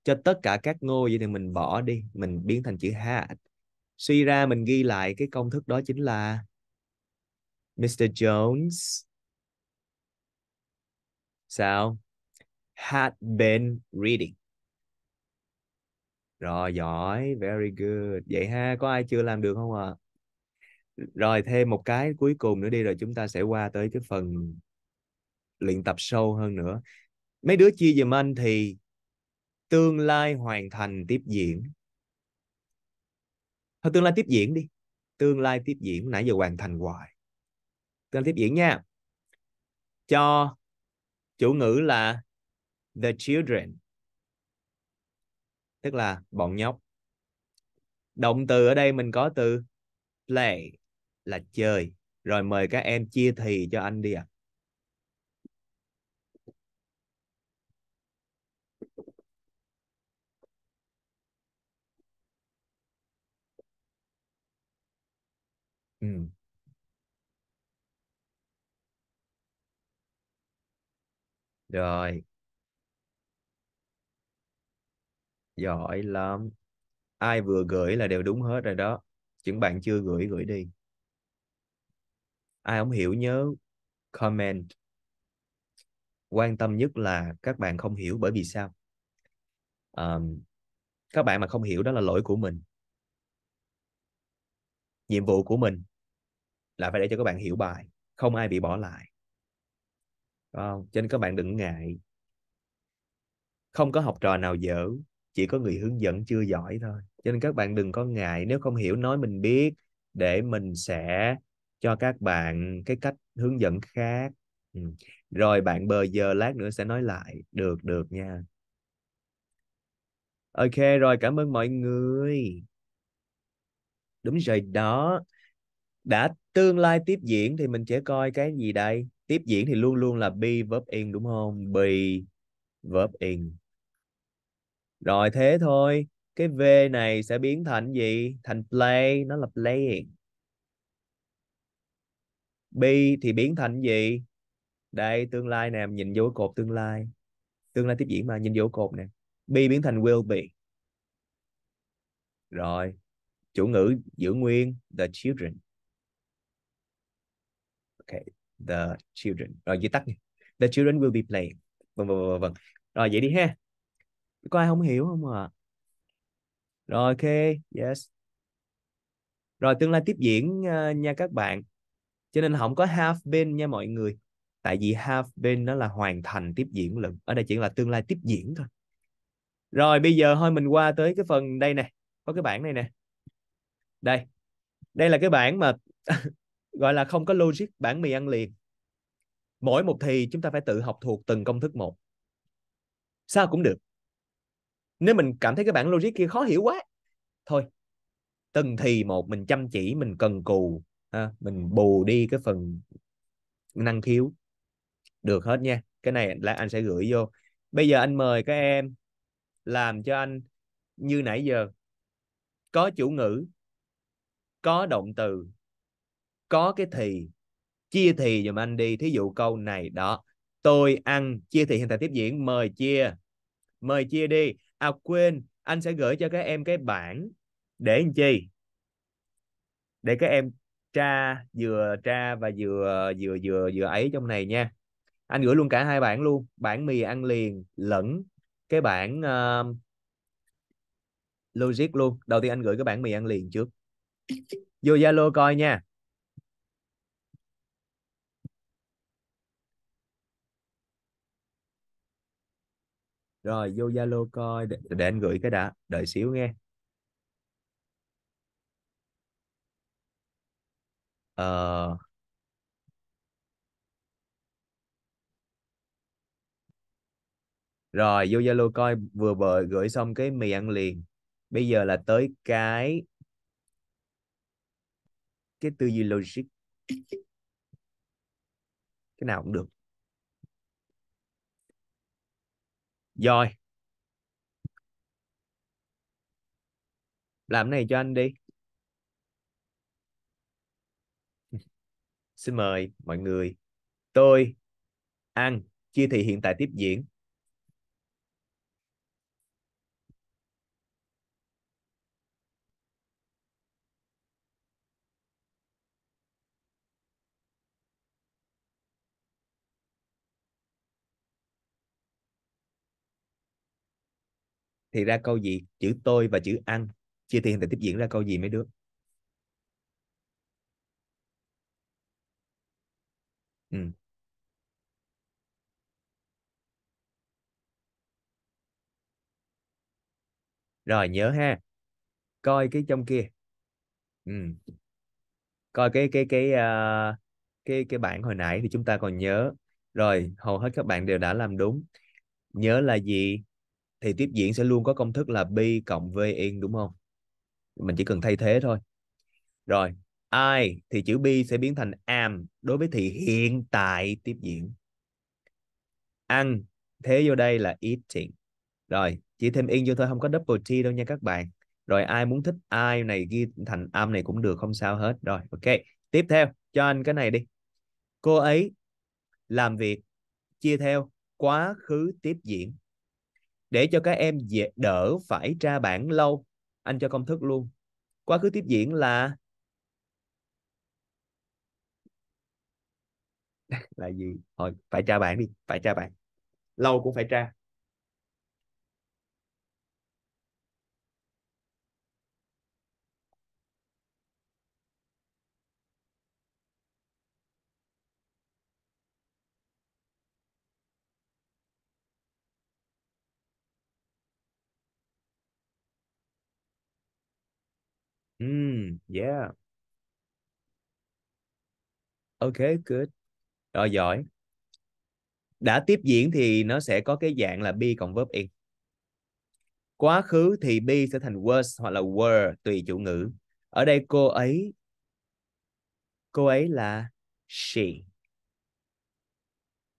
cho tất cả các ngôi vậy thì mình bỏ đi mình biến thành chữ had suy ra mình ghi lại cái công thức đó chính là Mr. Jones sao had been reading rồi giỏi very good vậy ha có ai chưa làm được không ạ à? rồi thêm một cái cuối cùng nữa đi rồi chúng ta sẽ qua tới cái phần luyện tập sâu hơn nữa mấy đứa chia giùm anh thì tương lai hoàn thành tiếp diễn thôi tương lai tiếp diễn đi tương lai tiếp diễn nãy giờ hoàn thành hoài tương lai tiếp diễn nha cho chủ ngữ là the children tức là bọn nhóc động từ ở đây mình có từ play là chơi rồi mời các em chia thì cho anh đi ạ à. Ừ. rồi giỏi lắm ai vừa gửi là đều đúng hết rồi đó những bạn chưa gửi gửi đi ai không hiểu nhớ comment quan tâm nhất là các bạn không hiểu bởi vì sao um, các bạn mà không hiểu đó là lỗi của mình nhiệm vụ của mình là phải để cho các bạn hiểu bài không ai bị bỏ lại không? cho nên các bạn đừng ngại không có học trò nào dở chỉ có người hướng dẫn chưa giỏi thôi cho nên các bạn đừng có ngại nếu không hiểu nói mình biết để mình sẽ cho các bạn cái cách hướng dẫn khác ừ. rồi bạn bờ giờ lát nữa sẽ nói lại được được nha ok rồi cảm ơn mọi người đúng rồi đó đã tương lai tiếp diễn thì mình sẽ coi cái gì đây tiếp diễn thì luôn luôn là be verb in đúng không be verb in rồi thế thôi cái v này sẽ biến thành gì thành play nó là playing be thì biến thành gì đây tương lai nè nhìn vô cột tương lai tương lai tiếp diễn mà nhìn vô cột nè be biến thành will be rồi chủ ngữ giữ nguyên the children okay the children rồi dưới tắt nha the children will be playing vâng vâng vâng vâng rồi vậy đi ha có ai không hiểu không ạ à? rồi ok yes rồi tương lai tiếp diễn uh, nha các bạn cho nên không có have been nha mọi người tại vì have been nó là hoàn thành tiếp diễn lần. ở đây chỉ là tương lai tiếp diễn thôi rồi bây giờ thôi mình qua tới cái phần đây nè có cái bảng này nè đây đây là cái bảng mà gọi là không có logic bản mì ăn liền mỗi một thì chúng ta phải tự học thuộc từng công thức một sao cũng được nếu mình cảm thấy cái bản logic kia khó hiểu quá thôi từng thì một mình chăm chỉ mình cần cù ha, mình bù đi cái phần năng khiếu được hết nha cái này là anh sẽ gửi vô bây giờ anh mời các em làm cho anh như nãy giờ có chủ ngữ có động từ có cái thì chia thì dùm anh đi thí dụ câu này đó tôi ăn chia thì hiện tại tiếp diễn mời chia mời chia đi à quên anh sẽ gửi cho các em cái bản để làm chi để các em tra vừa tra và vừa vừa vừa vừa ấy trong này nha anh gửi luôn cả hai bản luôn bản mì ăn liền lẫn cái bản uh, ờ, logic luôn đầu tiên anh gửi cái bản mì ăn liền trước vô zalo coi nha rồi vô zalo coi để, để anh gửi cái đã đợi xíu nghe ờ uh... rồi vô zalo coi vừa vừa gửi xong cái mì ăn liền bây giờ là tới cái cái tư duy logic cái nào cũng được Rồi. Làm này cho anh đi. Xin mời mọi người. Tôi ăn chia thị hiện tại tiếp diễn thì ra câu gì chữ tôi và chữ ăn chia thì hình tiếp diễn ra câu gì mới được ừ. rồi nhớ ha coi cái trong kia ừ. coi cái cái cái uh, cái cái bảng hồi nãy thì chúng ta còn nhớ rồi hầu hết các bạn đều đã làm đúng nhớ là gì thì tiếp diễn sẽ luôn có công thức là pi cộng v vn đúng không mình chỉ cần thay thế thôi rồi ai thì chữ pi sẽ biến thành am đối với thì hiện tại tiếp diễn ăn thế vô đây là eating rồi chỉ thêm in vô thôi không có double t đâu nha các bạn rồi ai muốn thích ai này ghi thành âm này cũng được không sao hết rồi ok tiếp theo cho anh cái này đi cô ấy làm việc chia theo quá khứ tiếp diễn để cho các em dễ đỡ phải tra bảng lâu anh cho công thức luôn quá khứ tiếp diễn là là gì thôi phải tra bảng đi phải tra bảng lâu cũng phải tra Yeah. Okay, good. Rồi giỏi. Đã tiếp diễn thì nó sẽ có cái dạng là be cộng verb in. Quá khứ thì be sẽ thành was hoặc là were tùy chủ ngữ. Ở đây cô ấy cô ấy là she.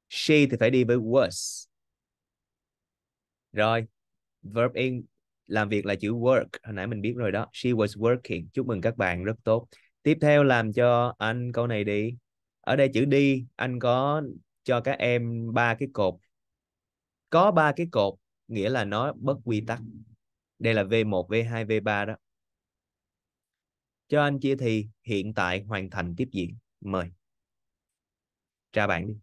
She thì phải đi với was. Rồi, verb in làm việc là chữ work hồi nãy mình biết rồi đó she was working chúc mừng các bạn rất tốt tiếp theo làm cho anh câu này đi ở đây chữ đi anh có cho các em ba cái cột có ba cái cột nghĩa là nó bất quy tắc đây là V1 V2 V3 đó cho anh chia thì hiện tại hoàn thành tiếp diện mời tra bạn đi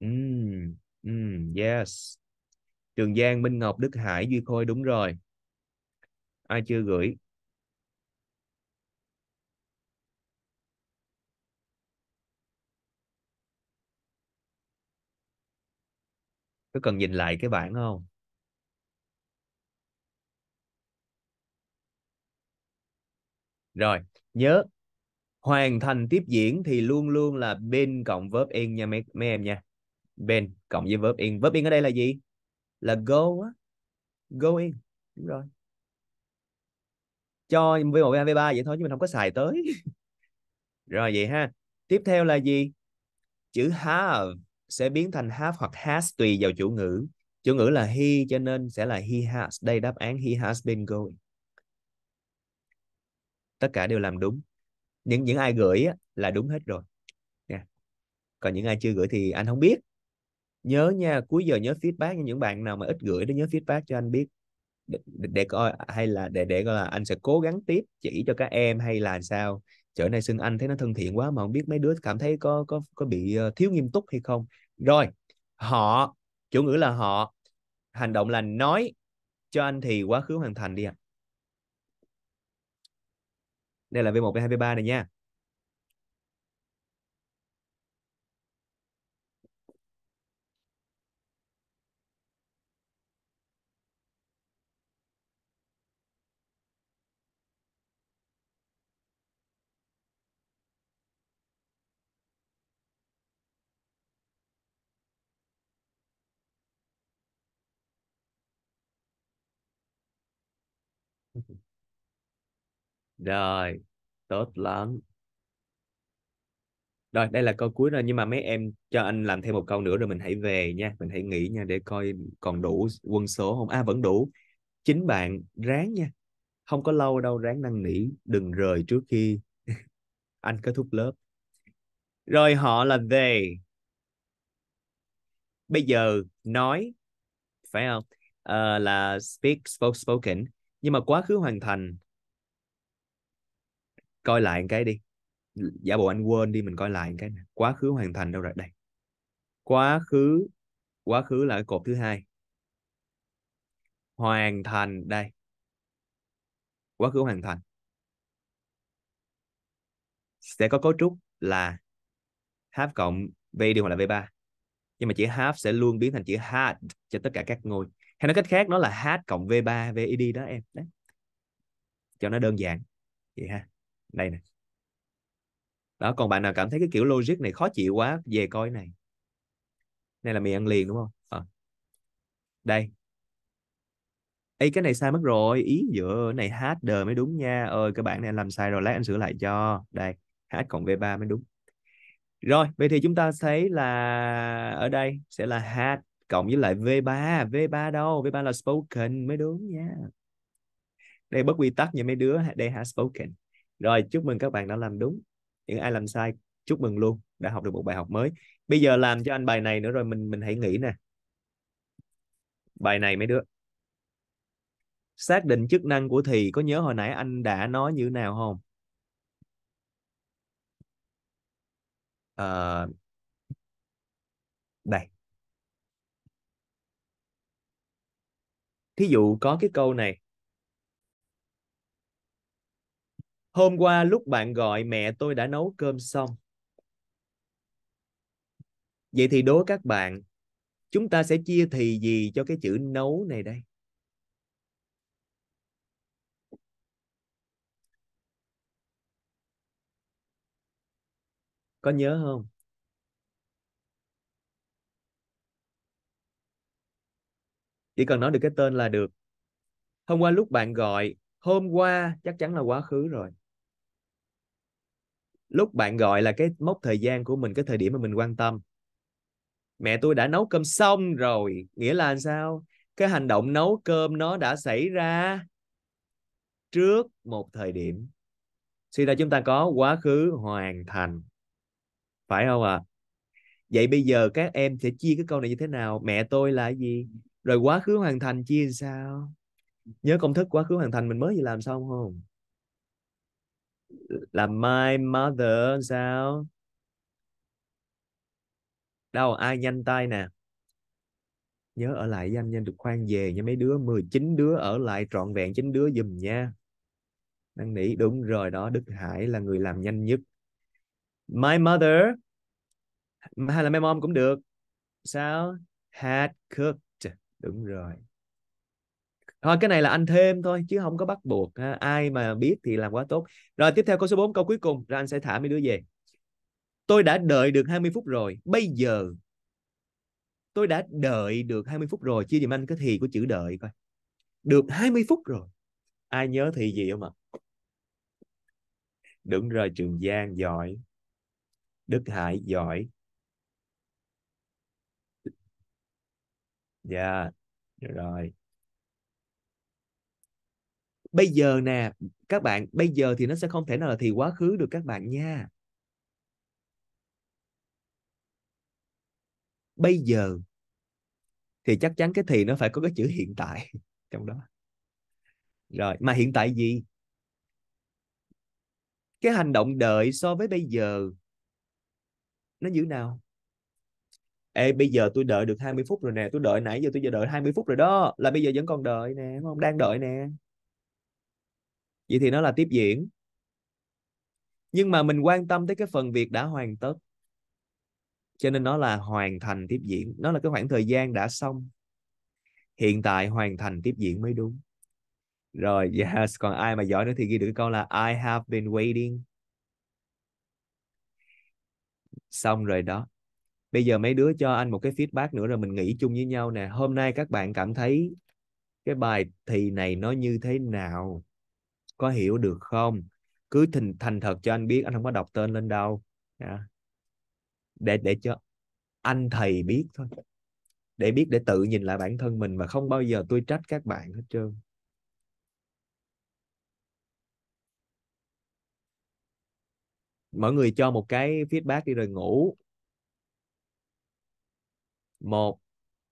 Ừm, ừm, yes. Trường Giang, Minh Ngọc, Đức Hải, Duy Khôi đúng rồi. Ai chưa gửi? Có cần nhìn lại cái bảng không? Rồi, nhớ hoàn thành tiếp diễn thì luôn luôn là bên cộng verb in nha mấy mấy em nha been cộng với verb in verb in ở đây là gì là go á go in đúng rồi cho V1, V2, V3 vậy thôi chứ mình không có xài tới. rồi vậy ha. Tiếp theo là gì? Chữ have sẽ biến thành have hoặc has tùy vào chủ ngữ. Chủ ngữ là he cho nên sẽ là he has. Đây đáp án he has been going. Tất cả đều làm đúng. Những những ai gửi á là đúng hết rồi. Còn những ai chưa gửi thì anh không biết nhớ nha cuối giờ nhớ feedback cho những bạn nào mà ít gửi đó nhớ feedback cho anh biết để, để coi hay là để để coi là anh sẽ cố gắng tiếp chỉ cho các em hay là sao chỗ này xưng anh thấy nó thân thiện quá mà không biết mấy đứa cảm thấy có có có bị ờ, thiếu nghiêm túc hay không rồi họ chủ ngữ là họ hành động là nói cho anh thì quá khứ hoàn thành đi ạ à. đây là v một v hai v ba này nha Rồi, tốt lắm. Rồi, đây là câu cuối rồi nhưng mà mấy em cho anh làm thêm một câu nữa rồi mình hãy về nha, mình hãy nghỉ nha để coi còn đủ quân số không. À vẫn đủ. Chín bạn ráng nha. Không có lâu đâu ráng năn nỉ, đừng rời trước khi anh kết thúc lớp. Rồi họ là về. Bây giờ nói phải không? Uh, là speak spoke, spoken nhưng mà quá khứ hoàn thành coi lại cái đi giả bộ anh quên đi mình coi lại cái này. quá khứ hoàn thành đâu rồi đây quá khứ quá khứ là cái cột thứ hai hoàn thành đây quá khứ hoàn thành sẽ có cấu trúc là have cộng v đi hoặc là v 3 nhưng mà chữ have sẽ luôn biến thành chữ had cho tất cả các ngôi hay nói cách khác nó là had cộng v 3 v id đó em đấy cho nó đơn giản vậy ha đây nè đó còn bạn nào cảm thấy cái kiểu logic này khó chịu quá về coi này này là mì ăn liền đúng không à. đây Ê cái này sai mất rồi ý giữa này hát đờ mới đúng nha ơi các bạn này anh làm sai rồi lát anh sửa lại cho đây hát cộng v 3 mới đúng rồi vậy thì chúng ta thấy là ở đây sẽ là hát cộng với lại V3 V3 đâu V3 là spoken mới đúng nha đây bất quy tắc như mấy đứa đây hả spoken rồi chúc mừng các bạn đã làm đúng những ai làm sai chúc mừng luôn đã học được một bài học mới bây giờ làm cho anh bài này nữa rồi mình mình hãy nghĩ nè bài này mấy đứa xác định chức năng của thì có nhớ hồi nãy anh đã nói như nào không à, đây thí dụ có cái câu này Hôm qua lúc bạn gọi mẹ tôi đã nấu cơm xong. Vậy thì đố các bạn, chúng ta sẽ chia thì gì cho cái chữ nấu này đây? Có nhớ không? Chỉ cần nói được cái tên là được. Hôm qua lúc bạn gọi, hôm qua chắc chắn là quá khứ rồi lúc bạn gọi là cái mốc thời gian của mình cái thời điểm mà mình quan tâm mẹ tôi đã nấu cơm xong rồi nghĩa là sao cái hành động nấu cơm nó đã xảy ra trước một thời điểm suy ra chúng ta có quá khứ hoàn thành phải không ạ à? vậy bây giờ các em sẽ chia cái câu này như thế nào mẹ tôi là gì rồi quá khứ hoàn thành chia làm sao nhớ công thức quá khứ hoàn thành mình mới gì làm xong không là my mother sao đâu ai nhanh tay nè nhớ ở lại với anh nha được khoan về nha mấy đứa 19 đứa ở lại trọn vẹn chín đứa dùm nha đang nghĩ đúng rồi đó Đức Hải là người làm nhanh nhất my mother hay là my mom cũng được sao had cooked đúng rồi thôi cái này là anh thêm thôi chứ không có bắt buộc ha. ai mà biết thì làm quá tốt rồi tiếp theo câu số 4 câu cuối cùng rồi anh sẽ thả mấy đứa về tôi đã đợi được 20 phút rồi bây giờ tôi đã đợi được 20 phút rồi chia dùm anh cái thì của chữ đợi coi được 20 phút rồi ai nhớ thì gì không ạ đúng rồi trường giang giỏi đức hải giỏi dạ yeah. rồi bây giờ nè các bạn bây giờ thì nó sẽ không thể nào là thì quá khứ được các bạn nha bây giờ thì chắc chắn cái thì nó phải có cái chữ hiện tại trong đó rồi mà hiện tại gì cái hành động đợi so với bây giờ nó như nào Ê bây giờ tôi đợi được 20 phút rồi nè Tôi đợi nãy giờ tôi giờ đợi 20 phút rồi đó Là bây giờ vẫn còn đợi nè không Đang đợi nè vậy thì nó là tiếp diễn nhưng mà mình quan tâm tới cái phần việc đã hoàn tất cho nên nó là hoàn thành tiếp diễn nó là cái khoảng thời gian đã xong hiện tại hoàn thành tiếp diễn mới đúng rồi yes còn ai mà giỏi nữa thì ghi được câu là I have been waiting xong rồi đó bây giờ mấy đứa cho anh một cái feedback nữa rồi mình nghĩ chung với nhau nè hôm nay các bạn cảm thấy cái bài thì này nó như thế nào có hiểu được không cứ thành thành thật cho anh biết anh không có đọc tên lên đâu yeah. Dạ. để để cho anh thầy biết thôi để biết để tự nhìn lại bản thân mình và không bao giờ tôi trách các bạn hết trơn mọi người cho một cái feedback đi rồi ngủ một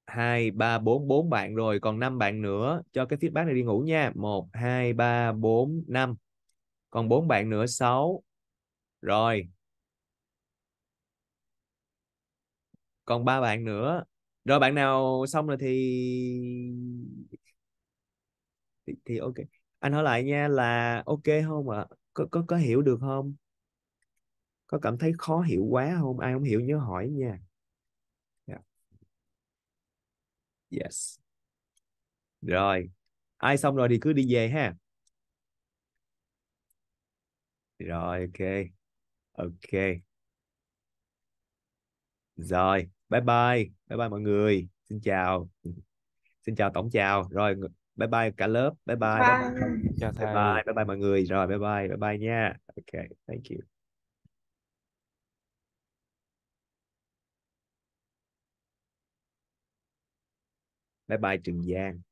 2, 3, 4, 4 bạn rồi. Còn 5 bạn nữa cho cái feedback này đi ngủ nha. 1, 2, 3, 4, 5. Còn 4 bạn nữa 6. Rồi. Còn 3 bạn nữa. Rồi bạn nào xong rồi thì... Thì, thì ok. Anh hỏi lại nha là ok không ạ? À? Có, có, có hiểu được không? Có cảm thấy khó hiểu quá không? Ai không hiểu nhớ hỏi nha. yes rồi ai xong rồi thì cứ đi về ha rồi ok ok rồi bye bye bye bye mọi người xin chào xin chào tổng chào rồi bye bye cả lớp bye bye bye bye bye bye, bye, bye mọi người rồi bye bye bye bye nha ok thank you bye bye trường giang